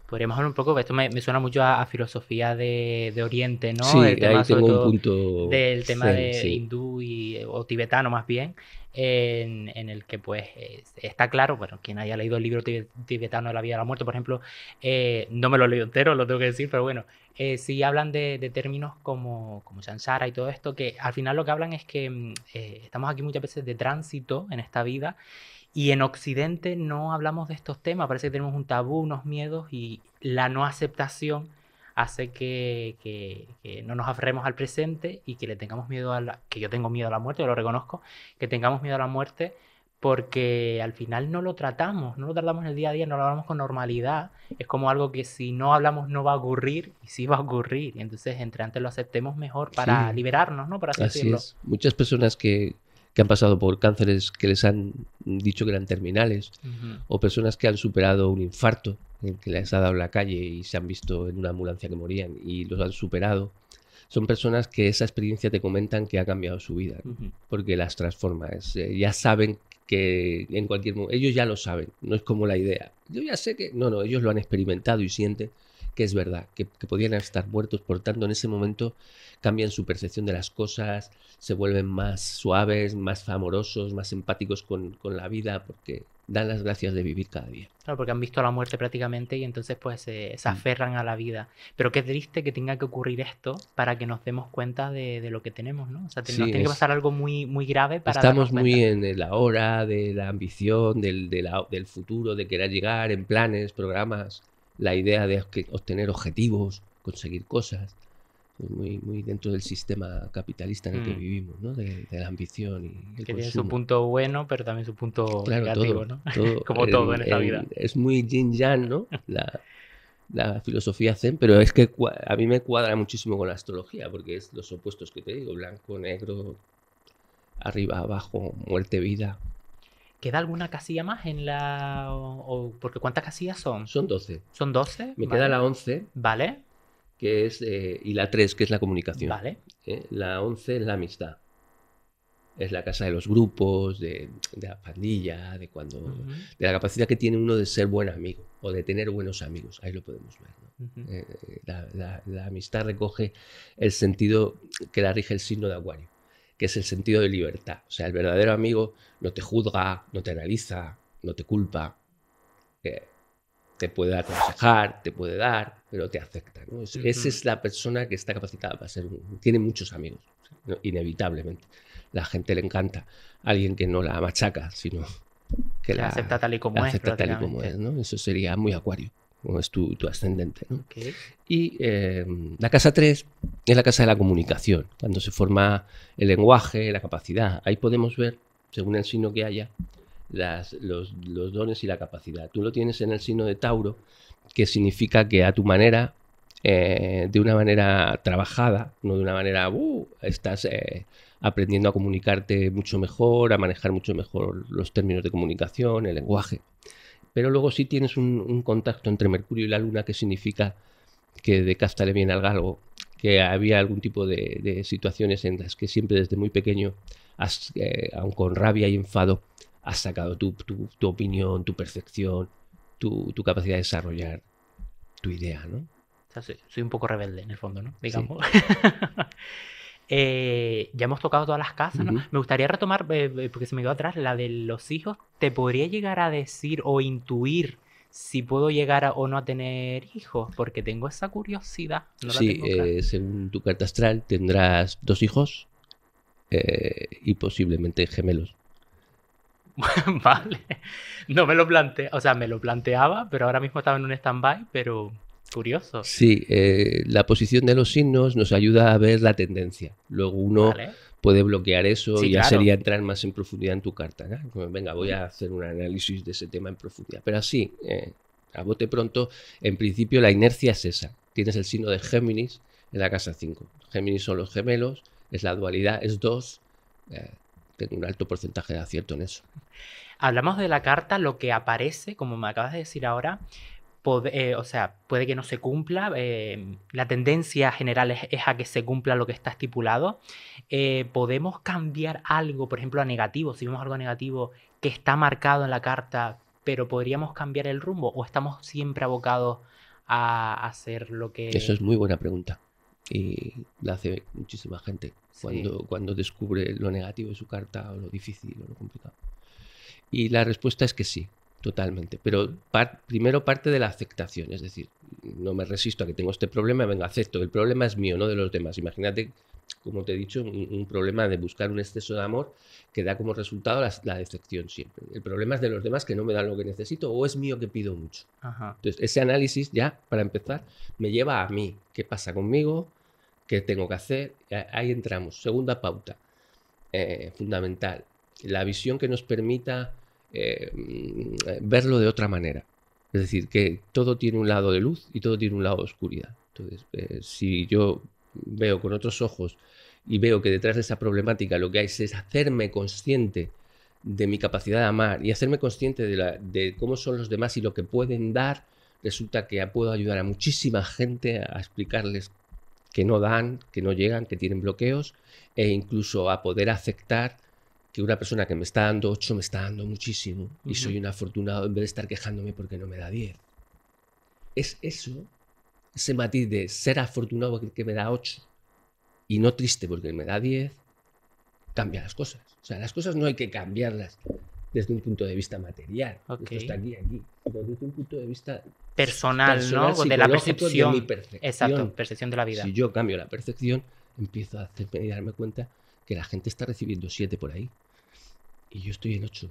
Podríamos hablar un poco, esto me, suena mucho a, filosofía de, Oriente, ¿no? Sí, ahí tengo un punto... Del tema hindú o tibetano más bien, en, el que pues está claro, bueno, quien haya leído el libro tibetano de la vida de la muerte, por ejemplo, eh, no me lo he leído entero, lo tengo que decir, pero bueno, eh, si hablan de, términos como, como y todo esto, que al final lo que hablan es que mm, eh, estamos aquí muchas veces de tránsito en esta vida. Y en Occidente no hablamos de estos temas, parece que tenemos un tabú, unos miedos y la no aceptación hace que, no nos aferremos al presente y que le tengamos miedo a la... que yo tengo miedo a la muerte, lo reconozco, que tengamos miedo a la muerte porque al final no lo tratamos, no lo tratamos en el día a día, no lo hablamos con normalidad, es como algo que si no hablamos no va a ocurrir y sí va a ocurrir, entonces entre antes lo aceptemos mejor para liberarnos, ¿no? para así, decirlo. Muchas personas que que han pasado por cánceres que les han dicho que eran terminales, o personas que han superado un infarto en que les ha dado la calle y se han visto en una ambulancia que morían y los han superado. Son personas que esa experiencia te comentan que ha cambiado su vida, porque las transforma. Es, eh, ya saben que en cualquier momento, ellos ya lo saben, no es como la idea. Yo ya sé que, no, no, ellos lo han experimentado y sienten que es verdad, que, podían estar muertos, por tanto en ese momento cambian su percepción de las cosas, se vuelven más suaves, más amorosos, más empáticos con, la vida, porque dan las gracias de vivir cada día. Claro, porque han visto la muerte prácticamente y entonces pues se mm. aferran a la vida. Pero qué triste que tenga que ocurrir esto para que nos demos cuenta de, lo que tenemos, ¿no? O sea, tiene que pasar algo muy, muy grave para... Estamos muy en la hora de la ambición, del, del futuro, de querer llegar, en planes, programas la idea de obtener objetivos, conseguir cosas, muy, muy dentro del sistema capitalista en el que mm. vivimos, de, la ambición y el que tiene su punto bueno, pero también su punto negativo, ¿no? (laughs) como todo en esta vida. Es muy yin yang, ¿no? La, la, filosofía zen, pero es que a mí me cuadra muchísimo con la astrología, porque es los opuestos que te digo, blanco, negro, arriba, abajo, muerte, vida. ¿Queda alguna casilla más en la. O, porque ¿cuántas casillas son? Son 12. ¿Son 12? Me queda la 11. Vale. Que es, eh, y la 3, que es la comunicación. Vale. Eh, la 11 es la amistad. Es la casa de los grupos, de, la pandilla, de cuando. de la capacidad que tiene uno de ser buen amigo o de tener buenos amigos. Ahí lo podemos ver. Eh, la, amistad recoge el sentido que la rige el signo de Acuario que es el sentido de libertad. O sea, el verdadero amigo no te juzga, no te analiza, no te culpa, eh, te puede aconsejar, te puede dar, pero te acepta. Esa es la persona que está capacitada para ser, tiene muchos amigos, inevitablemente. La gente le encanta alguien que no la machaca, sino que la, acepta tal y como es. Eso sería muy acuario es tu, ascendente. Y eh, la casa 3 es la casa de la comunicación, cuando se forma el lenguaje, la capacidad. Ahí podemos ver, según el signo que haya, los, dones y la capacidad. Tú lo tienes en el signo de Tauro, que significa que a tu manera, eh, de una manera trabajada, no de una manera, uh, estás eh, aprendiendo a comunicarte mucho mejor, a manejar mucho mejor los términos de comunicación, el lenguaje. Pero luego sí tienes un, contacto entre Mercurio y la Luna que significa que de casta le viene al galgo, que había algún tipo de, situaciones en las que siempre desde muy pequeño, has, eh, aun con rabia y enfado, has sacado tu, opinión, tu percepción, tu, capacidad de desarrollar tu idea, ¿no? soy, un poco rebelde en el fondo, ¿no? Digamos. (laughs) Eh, ya hemos tocado todas las casas, ¿no? Me gustaría retomar, eh, eh, porque se me quedó atrás, la de los hijos. ¿Te podría llegar a decir o intuir si puedo llegar o no a tener hijos? Porque tengo esa curiosidad. sí, según tu carta astral tendrás dos hijos y posiblemente gemelos. (laughs) vale, no me lo planteé, o sea, me lo planteaba, pero ahora mismo estaba en un stand-by, pero Curioso. Sí, eh, la posición de los signos nos ayuda a ver la tendencia. Luego uno puede bloquear eso y ya sería entrar más en profundidad en tu carta. Venga, voy a hacer un análisis de ese tema en profundidad. Pero así, eh, a bote pronto, en principio la inercia es esa. Tienes el signo de Géminis en la casa 5. Géminis son los gemelos, es la dualidad, es dos. Eh, tengo un alto porcentaje de acierto en eso. Hablamos de la carta, lo que aparece, como me acabas de decir ahora, eh, o sea, puede que no se cumpla. Em, la tendencia general es, a que se cumpla lo que está estipulado. Eh, podemos cambiar algo, por ejemplo, a negativo. Si vemos algo negativo que está marcado en la carta, pero podríamos cambiar el rumbo o estamos siempre abocados a hacer lo que... Eso es muy buena pregunta. Y la hace muchísima gente cuando, cuando descubre lo negativo de su carta o lo difícil o lo complicado. Y la respuesta es que sí, Totalmente, pero primero parte de la aceptación, es decir, no me resisto a que tengo este problema, venga, acepto, el problema es mío, no de los demás. Imagínate, como te he dicho, un, problema de buscar un exceso de amor que da como resultado la, decepción siempre. El problema es de los demás que no me dan lo que necesito o es mío que pido mucho. Entonces, ese análisis ya, para empezar, me lleva a mí, qué pasa conmigo, qué tengo que hacer, ahí entramos. Segunda pauta, eh, fundamental, la visión que nos permita eh, mm, verlo de otra manera. Es decir, que todo tiene un lado de luz y todo tiene un lado de oscuridad. Entonces, eh, si yo veo con otros ojos y veo que detrás de esa problemática lo que hay es hacerme consciente de mi capacidad de amar y hacerme consciente de, de cómo son los demás y lo que pueden dar, resulta que puedo ayudar a muchísima gente a explicarles que no dan, que no llegan, que tienen bloqueos e incluso a poder aceptar que una persona que me está dando 8 me está dando muchísimo y soy un afortunado en vez de estar quejándome porque no me da 10. Es eso, ese matiz de ser afortunado porque que me da 8 y no triste porque me da 10, cambia las cosas. O sea, las cosas no hay que cambiarlas desde un punto de vista material. Esto está aquí, aquí. desde un punto de vista personal, ¿no? de la percepción. De Exacto, percepción de la vida. Si yo cambio la percepción, empiezo a, hacer, a darme cuenta que la gente está recibiendo 7 por ahí y yo estoy en 8.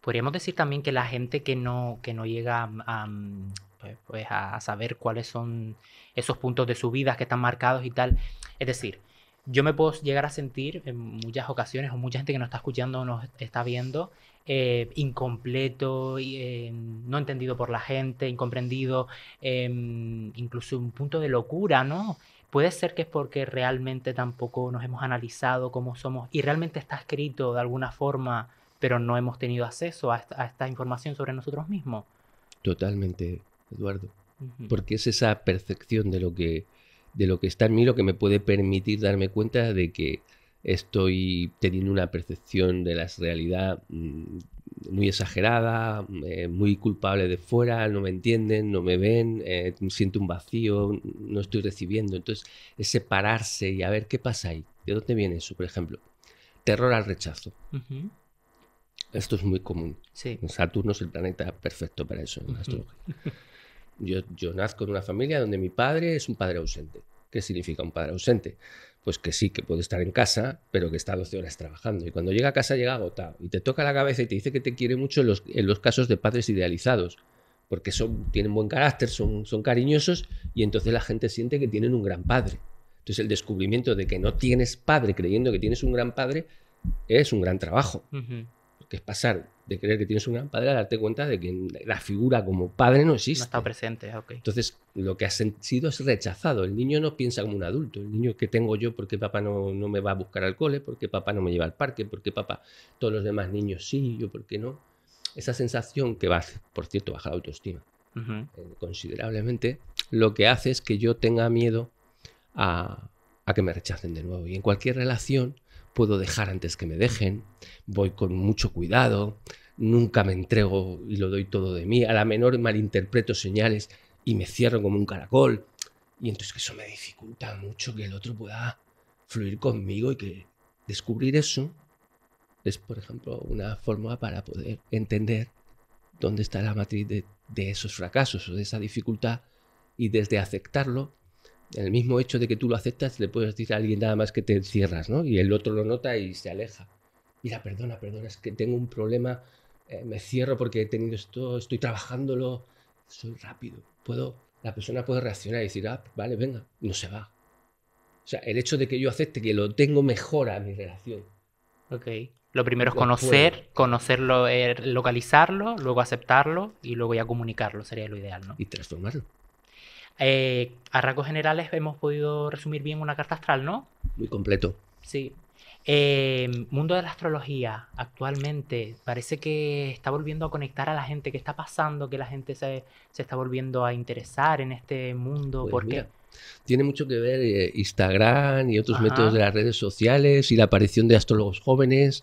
Podríamos decir también que la gente que no, que no llega mm, pues, pues, a, saber cuáles son esos puntos de su vida que están marcados y tal, es decir, yo me puedo llegar a sentir en muchas ocasiones, o mucha gente que nos está escuchando o nos está viendo, eh, incompleto, eh, no entendido por la gente, incomprendido, em, incluso un punto de locura, ¿no? Puede ser que es porque realmente tampoco nos hemos analizado cómo somos y realmente está escrito de alguna forma, pero no hemos tenido acceso a esta, información sobre nosotros mismos. Totalmente, Eduardo. Porque es esa percepción de lo que de lo que está en mí lo que me puede permitir darme cuenta de que estoy teniendo una percepción de la realidad mm, muy exagerada, eh, muy culpable de fuera, no me entienden, no me ven, eh, siento un vacío, no estoy recibiendo. Entonces, es separarse y a ver qué pasa ahí. ¿De dónde viene eso, por ejemplo? Terror al rechazo. Esto es muy común. Sí. Saturno es el planeta perfecto para eso Yo, yo nazco en una familia donde mi padre es un padre ausente. ¿Qué significa un padre ausente? pues que sí, que puede estar en casa, pero que está 12 horas trabajando. Y cuando llega a casa llega agotado y te toca la cabeza y te dice que te quiere mucho en los, casos de padres idealizados, porque son, tienen buen carácter, son, son cariñosos y entonces la gente siente que tienen un gran padre. Entonces el descubrimiento de que no tienes padre creyendo que tienes un gran padre es un gran trabajo, porque es pasar de creer que tienes un gran padre a darte cuenta de que la figura como padre no existe. No está presente, ok. Entonces, lo que ha sido es rechazado. El niño no piensa como un adulto. El niño que tengo yo, porque papá no, me va a buscar al cole, porque papá no me lleva al parque, porque papá, todos los demás niños sí, yo, ¿por qué no? Esa sensación que va, por cierto, baja la autoestima eh, considerablemente, lo que hace es que yo tenga miedo a, a que me rechacen de nuevo. Y en cualquier relación puedo dejar antes que me dejen, voy con mucho cuidado, nunca me entrego y lo doy todo de mí, a la menor malinterpreto señales y me cierro como un caracol. Y entonces eso me dificulta mucho que el otro pueda fluir conmigo y que descubrir eso es, por ejemplo, una forma para poder entender dónde está la matriz de esos fracasos o de esa dificultad y desde aceptarlo el mismo hecho de que tú lo aceptas, le puedes decir a alguien nada más que te encierras, ¿no? Y el otro lo nota y se aleja. Mira, perdona, perdona, es que tengo un problema, eh, me cierro porque he tenido esto, estoy trabajándolo, soy rápido. Puedo, la persona puede reaccionar y decir, ah, vale, venga, no se va. O sea, el hecho de que yo acepte que lo tengo mejora mi relación. Ok. Lo primero es conocer, conocerlo, eh, localizarlo, luego aceptarlo y luego ya comunicarlo, sería lo ideal, ¿no? Y transformarlo. Eh, a rasgos generales hemos podido resumir bien una carta astral, ¿no? Muy completo. Sí. Eh, mundo de la astrología actualmente parece que está volviendo a conectar a la gente. ¿Qué está pasando? Que la gente se, se está volviendo a interesar en este mundo. Porque ¿Por qué? Tiene mucho que ver eh, Instagram y otros métodos de las redes sociales y la aparición de astrólogos jóvenes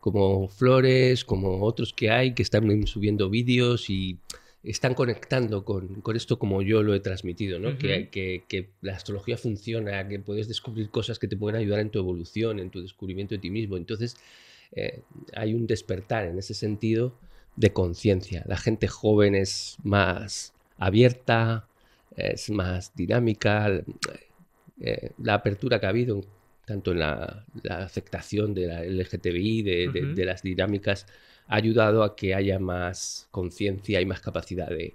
como Flores, como otros que hay que están subiendo vídeos y están conectando con, esto como yo lo he transmitido, ¿no? que, la astrología funciona, que puedes descubrir cosas que te pueden ayudar en tu evolución, en tu descubrimiento de ti mismo. Entonces, eh, hay un despertar en ese sentido de conciencia. La gente joven es más abierta, es más dinámica. Eh, la apertura que ha habido, tanto en la, aceptación de la LGTBI, de las dinámicas ayudado a que haya más conciencia y más capacidad de,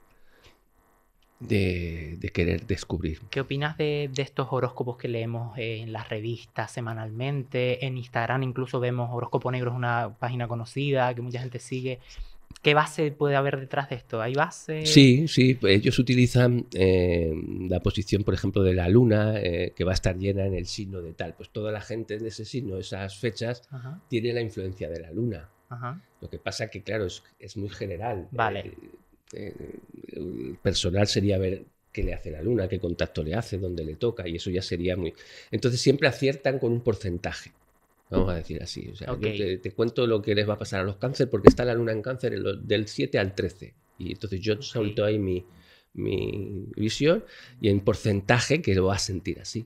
de, querer descubrir. ¿Qué opinas de, estos horóscopos que leemos eh, en las revistas semanalmente? En Instagram incluso vemos Horóscopo Negro, es una página conocida que mucha gente sigue. ¿Qué base puede haber detrás de esto? ¿Hay base? Sí, sí. Ellos utilizan eh, la posición, por ejemplo, de la luna, eh, que va a estar llena en el signo de tal. Pues toda la gente de ese signo, esas fechas, tiene la influencia de la luna. Lo que pasa que, claro, es, muy general. Vale. Eh, eh, personal sería ver qué le hace la luna, qué contacto le hace, dónde le toca, y eso ya sería muy... Entonces siempre aciertan con un porcentaje. Vamos a decir así. O sea, te, cuento lo que les va a pasar a los cáncer, porque está la luna en cáncer del 7 al 13. Y entonces yo solto ahí mi, mi visión y en porcentaje que lo va a sentir así.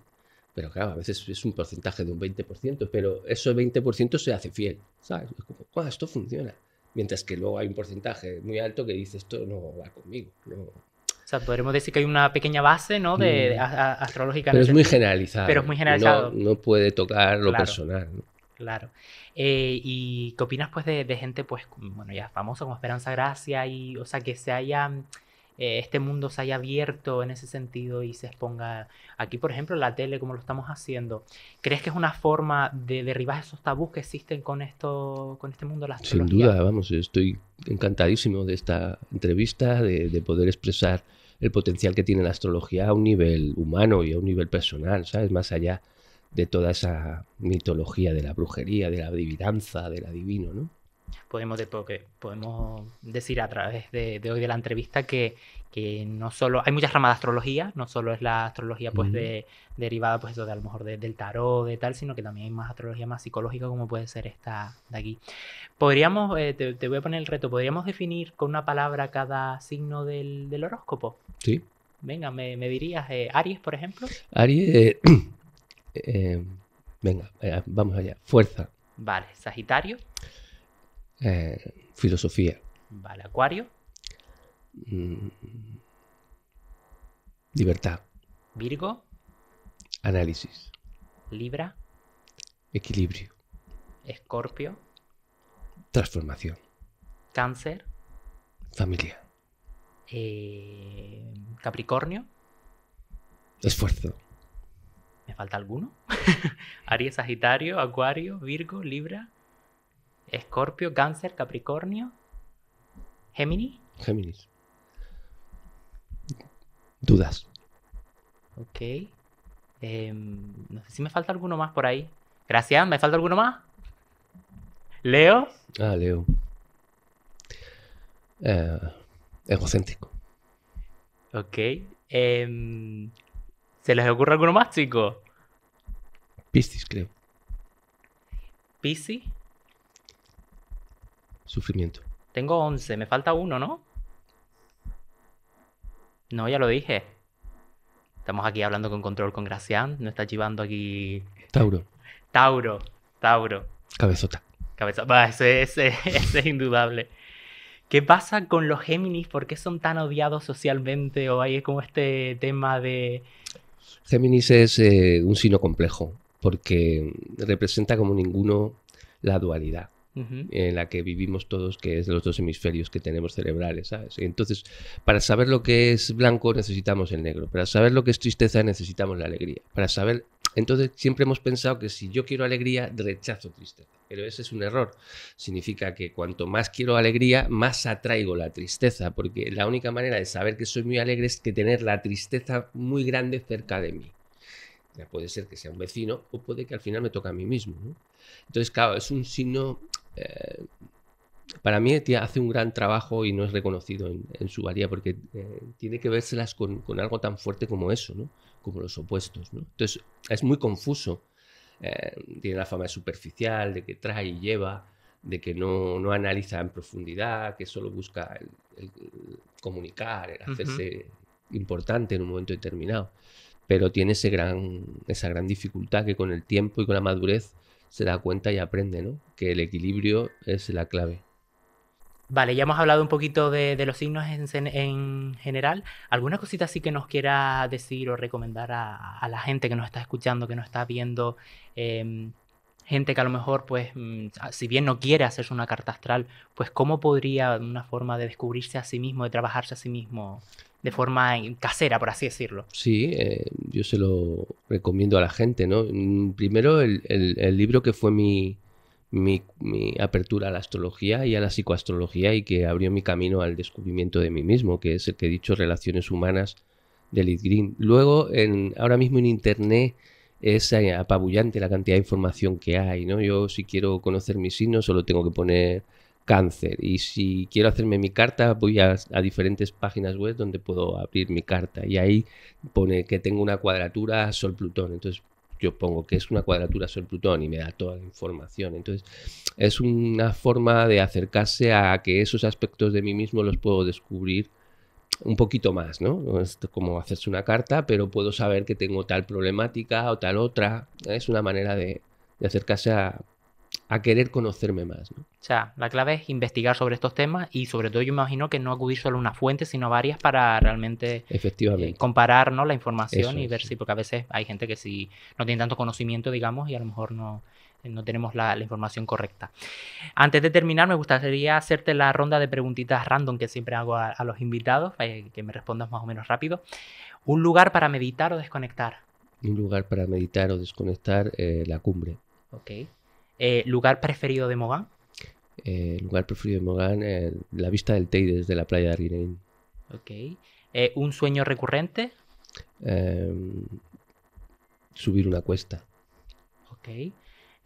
Pero claro, a veces es un porcentaje de un 20%, pero eso 20% se hace fiel, ¿sabes? Es como, esto funciona. Mientras que luego hay un porcentaje muy alto que dice, esto no va conmigo. O sea, podremos decir que hay una pequeña base, ¿no? De, mm. astrológica. Pero es muy generalizado. Pero es muy generalizado. No, puede tocar lo personal. ¿no? Claro. Eh, ¿Y qué opinas, pues, de, gente, pues, bueno, ya famosa como Esperanza Gracia y, o sea, que se haya eh, este mundo se haya abierto en ese sentido y se exponga aquí, por ejemplo, la tele como lo estamos haciendo. ¿Crees que es una forma de derribar esos tabús que existen con esto, con este mundo de la astrología? Sin duda, vamos, estoy encantadísimo de esta entrevista, de, poder expresar el potencial que tiene la astrología a un nivel humano y a un nivel personal, ¿sabes? Más allá de toda esa mitología de la brujería, de la adivinanza, del adivino, ¿no? podemos, de, podemos decir a través de, hoy de la entrevista que, no solo hay muchas ramas de astrología, no solo es la astrología pues derivada pues de a mejor del tarot, de tal, sino que también hay más astrología más psicológica como puede ser esta de aquí. Podríamos, eh, te, voy a poner el reto, ¿podríamos definir con una palabra cada signo del, horóscopo? Sí. Venga, me, dirías eh, Aries, por ejemplo. Aries, eh, (clears throat) venga, vamos allá, fuerza. Vale, Sagitario. Eh, filosofía. Vale, Acuario. Mm, libertad. Virgo. Análisis. Libra. Equilibrio. Escorpio. Transformación. Cáncer. Familia. Eh, Capricornio. Esfuerzo. ¿Me falta alguno? (laughs) Aries, Sagitario, Acuario, Virgo, Libra. Escorpio, Cáncer, Capricornio, Géminis. Géminis. Dudas. Ok. Em, no sé si me falta alguno más por ahí. Gracias, ¿me falta alguno más? ¿Leo? Ah, Leo. Eh, egocéntrico. Ok. Em, ¿Se les ocurre alguno más, chicos? Piscis, creo. ¿Piscis? sufrimiento. Tengo 11, me falta uno, ¿no? No, ya lo dije. Estamos aquí hablando con control con Gracián, no está llevando aquí... Tauro. Tauro, Tauro. Cabezota. Cabezota, (laughs) ese, es indudable. ¿Qué pasa con los Géminis? ¿Por qué son tan odiados socialmente? ¿O hay como este tema de...? Géminis es eh, un signo complejo porque representa como ninguno la dualidad en la que vivimos todos, que es los dos hemisferios que tenemos cerebrales, ¿sabes? Entonces, para saber lo que es blanco necesitamos el negro, para saber lo que es tristeza necesitamos la alegría, para saber... Entonces, siempre hemos pensado que si yo quiero alegría, rechazo tristeza, pero ese es un error. Significa que cuanto más quiero alegría, más atraigo la tristeza, porque la única manera de saber que soy muy alegre es que tener la tristeza muy grande cerca de mí. puede ser que sea un vecino o puede que al final me toque a mí mismo. Entonces, claro, es un signo eh, para mí hace un gran trabajo y no es reconocido en, su valía porque eh, tiene que vérselas con, algo tan fuerte como eso, Como los opuestos, Entonces es muy confuso. Eh, tiene la fama de superficial, de que trae y lleva, de que no, analiza en profundidad, que solo busca comunicar, el hacerse importante en un momento determinado. Pero tiene ese gran, esa gran dificultad que con el tiempo y con la madurez se da cuenta y aprende, ¿no? Que el equilibrio es la clave. Vale, ya hemos hablado un poquito de, los signos en, general. ¿Alguna cosita así que nos quiera decir o recomendar a, la gente que nos está escuchando, que nos está viendo? Em, gente que a lo mejor, pues, mm, si bien no quiere hacerse una carta astral, pues, ¿cómo podría una forma de descubrirse a sí mismo, de trabajarse a sí mismo? de forma casera, por así decirlo. Sí, eh, yo se lo recomiendo a la gente, ¿no? Mm, primero, el, libro que fue mi, mi, apertura a la astrología y a la psicoastrología y que abrió mi camino al descubrimiento de mí mismo, que es el que he dicho Relaciones Humanas de Liz Green. Luego, en, ahora mismo en Internet es eh, apabullante la cantidad de información que hay, ¿no? Yo si quiero conocer mis signos solo tengo que poner cáncer y si quiero hacerme mi carta voy a, diferentes páginas web donde puedo abrir mi carta y ahí pone que tengo una cuadratura Sol Plutón entonces yo pongo que es una cuadratura Sol Plutón y me da toda la información entonces es una forma de acercarse a que esos aspectos de mí mismo los puedo descubrir un poquito más, ¿no? Es como hacerse una carta, pero puedo saber que tengo tal problemática o tal otra. Es una manera de acercarse a a querer conocerme más. ¿no? O sea, la clave es investigar sobre estos temas y sobre todo yo imagino que no acudir solo a una fuente, sino a varias para realmente eh, Efectivamente. comparar ¿no? la información y ver si, porque a veces hay gente que si no tiene tanto conocimiento, digamos, y a lo mejor no, no tenemos la, información correcta. Antes de terminar, me gustaría hacerte la ronda de preguntitas random que siempre hago a, los invitados, eh, que me respondas más o menos rápido. ¿Un lugar para meditar o desconectar? Un lugar para meditar o desconectar, eh, la cumbre. Ok. Eh, ¿Lugar preferido de Mogán? Eh, lugar preferido de Mogán, eh, la vista del Teide desde la playa de okay. Ok. ¿Un sueño recurrente? Em, subir una cuesta. Ok.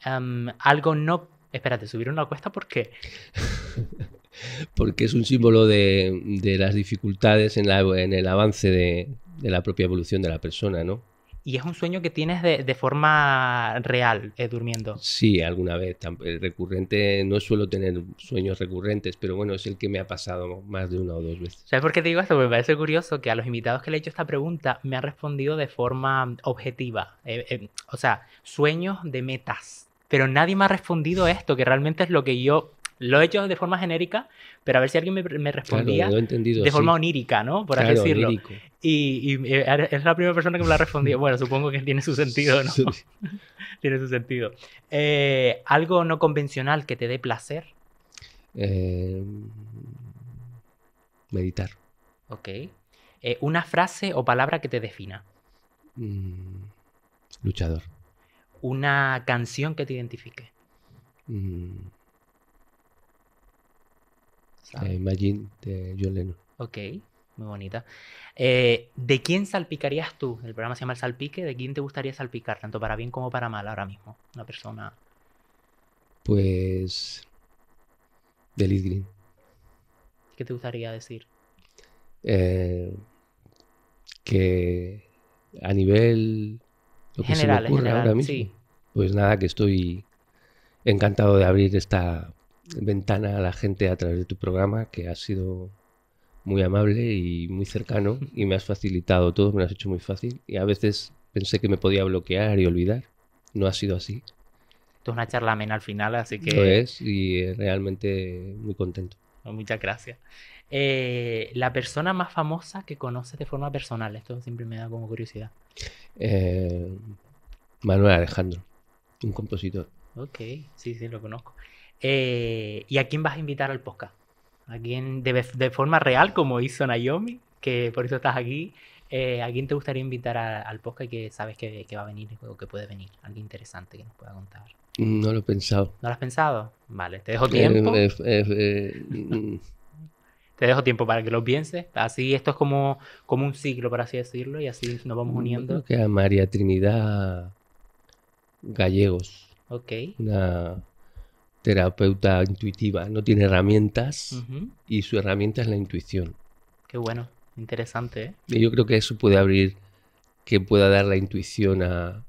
Em, algo no... Espérate, subir una cuesta, ¿por qué? (laughs) Porque es un símbolo de, las dificultades en, el avance de la propia evolución de la persona, ¿no? y es un sueño que tienes de, de forma real eh, durmiendo. Sí, alguna vez. recurrente, no suelo tener sueños recurrentes, pero bueno, es el que me ha pasado más de una o dos veces. ¿Sabes por qué te digo esto? Porque me parece curioso que a los invitados que le he hecho esta pregunta me han respondido de forma mm, objetiva. Eh, eh, o sea, sueños de metas. Pero nadie me ha respondido esto, que realmente es lo que yo lo he hecho de forma genérica, pero a ver si alguien me, respondía de forma onírica, ¿no? Por así decirlo. Y, es la primera persona que me la respondió. Bueno, supongo que tiene su sentido, ¿no? (laughs) tiene su sentido. Eh, ¿Algo no convencional que te dé placer? Eh, meditar. Ok. Eh, ¿Una frase o palabra que te defina? Mm, luchador. ¿Una canción que te identifique? Mm, ah. Imagine de John Lennon. Ok, muy bonita. Eh, ¿De quién salpicarías tú? El programa se llama El Salpique. ¿De quién te gustaría salpicar, tanto para bien como para mal ahora mismo? Una persona. Pues. De Green. ¿Qué te gustaría decir? Eh, que a nivel lo que general, se me ahora mismo, pues nada, que estoy encantado de abrir esta ventana a la gente a través de tu programa, que ha sido muy amable y muy cercano (laughs) y me has facilitado todo, me lo has hecho muy fácil y a veces pensé que me podía bloquear y olvidar. No ha sido así. Esto es una charla amena al final, así que... Lo es y realmente muy contento. Pues muchas gracias. Eh, la persona más famosa que conoces de forma personal, esto siempre me da como curiosidad. Eh, Manuel Alejandro, un compositor. Ok, sí, sí, lo conozco. Eh, ¿Y a quién vas a invitar al podcast? ¿A quién, de, forma real, como hizo Naomi, que por eso estás aquí? Eh, ¿A quién te gustaría invitar al podcast que sabes que, va a venir o que puede venir? Alguien interesante que nos pueda contar. No lo he pensado. ¿No lo has pensado? Vale, te dejo tiempo. Eh, (laughs) mm. te dejo tiempo para que lo pienses. Así, esto es como, como un ciclo, por así decirlo, y así nos vamos mm, uniendo. creo que a María Trinidad Gallegos. Ok. Una terapeuta intuitiva, no tiene herramientas y su herramienta es la intuición. Qué bueno, interesante. ¿eh? yo creo que eso puede abrir, que pueda dar la intuición a,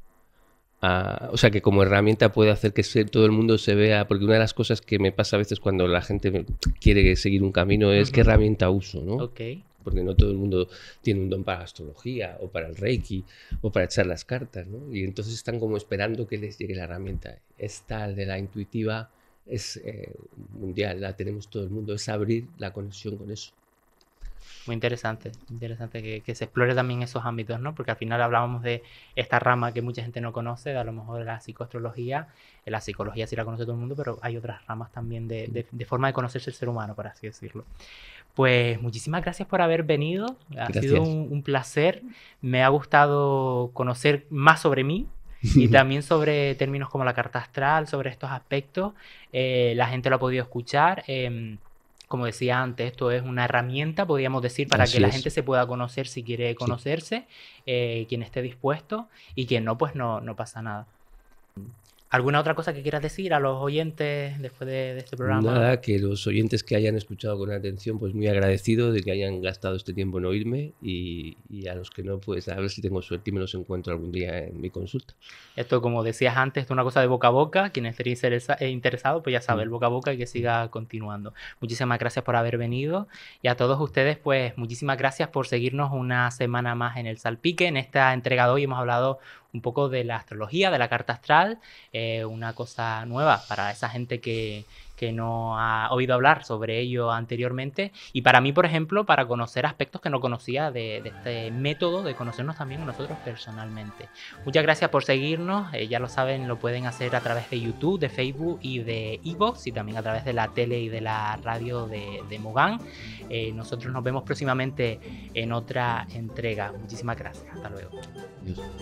O sea, que como herramienta puede hacer que todo el mundo se vea, porque una de las cosas que me pasa a veces cuando la gente quiere seguir un camino es qué herramienta uso, ¿no? Ok. Porque no todo el mundo tiene un don para astrología o para el reiki o para echar las cartas, ¿no? Y entonces están como esperando que les llegue la herramienta. Esta de la intuitiva es eh, mundial, la tenemos todo el mundo, es abrir la conexión con eso. Muy interesante, interesante que, que, se explore también esos ámbitos, ¿no? Porque al final hablábamos de esta rama que mucha gente no conoce, a lo mejor la psicoastrología, eh, la psicología sí la conoce todo el mundo, pero hay otras ramas también de, forma de conocerse el ser humano, por así decirlo. Pues muchísimas gracias por haber venido, ha sido un, un placer, me ha gustado conocer más sobre mí, y (laughs) también sobre términos como la carta astral, sobre estos aspectos, eh, la gente lo ha podido escuchar. Em, como decía antes, esto es una herramienta, podríamos decir, para que la gente se pueda conocer si quiere conocerse, eh, quien esté dispuesto y quien no, pues no, no pasa nada. ¿Alguna otra cosa que quieras decir a los oyentes después de, este programa? Nada, que los oyentes que hayan escuchado con atención, pues muy agradecido de que hayan gastado este tiempo en oírme y, y, a los que no, pues a ver si tengo suerte y me los encuentro algún día en mi consulta. Esto, como decías antes, es una cosa de boca a boca. Quien esté eh, interesado, pues ya saben, mm. boca a boca y que siga continuando. Muchísimas gracias por haber venido y a todos ustedes, pues muchísimas gracias por seguirnos una semana más en el Salpique. En esta entrega de hoy hemos hablado un poco de la astrología, de la carta astral, eh, una cosa nueva para esa gente que, que no ha oído hablar sobre ello anteriormente. Y para mí, por ejemplo, para conocer aspectos que no conocía de, este método de conocernos también nosotros personalmente. Muchas gracias por seguirnos. Eh, ya lo saben, lo pueden hacer a través de YouTube, de Facebook y de Evox y también a través de la tele y de la radio de, de Mogán. Eh, nosotros nos vemos próximamente en otra entrega. Muchísimas gracias. Hasta luego.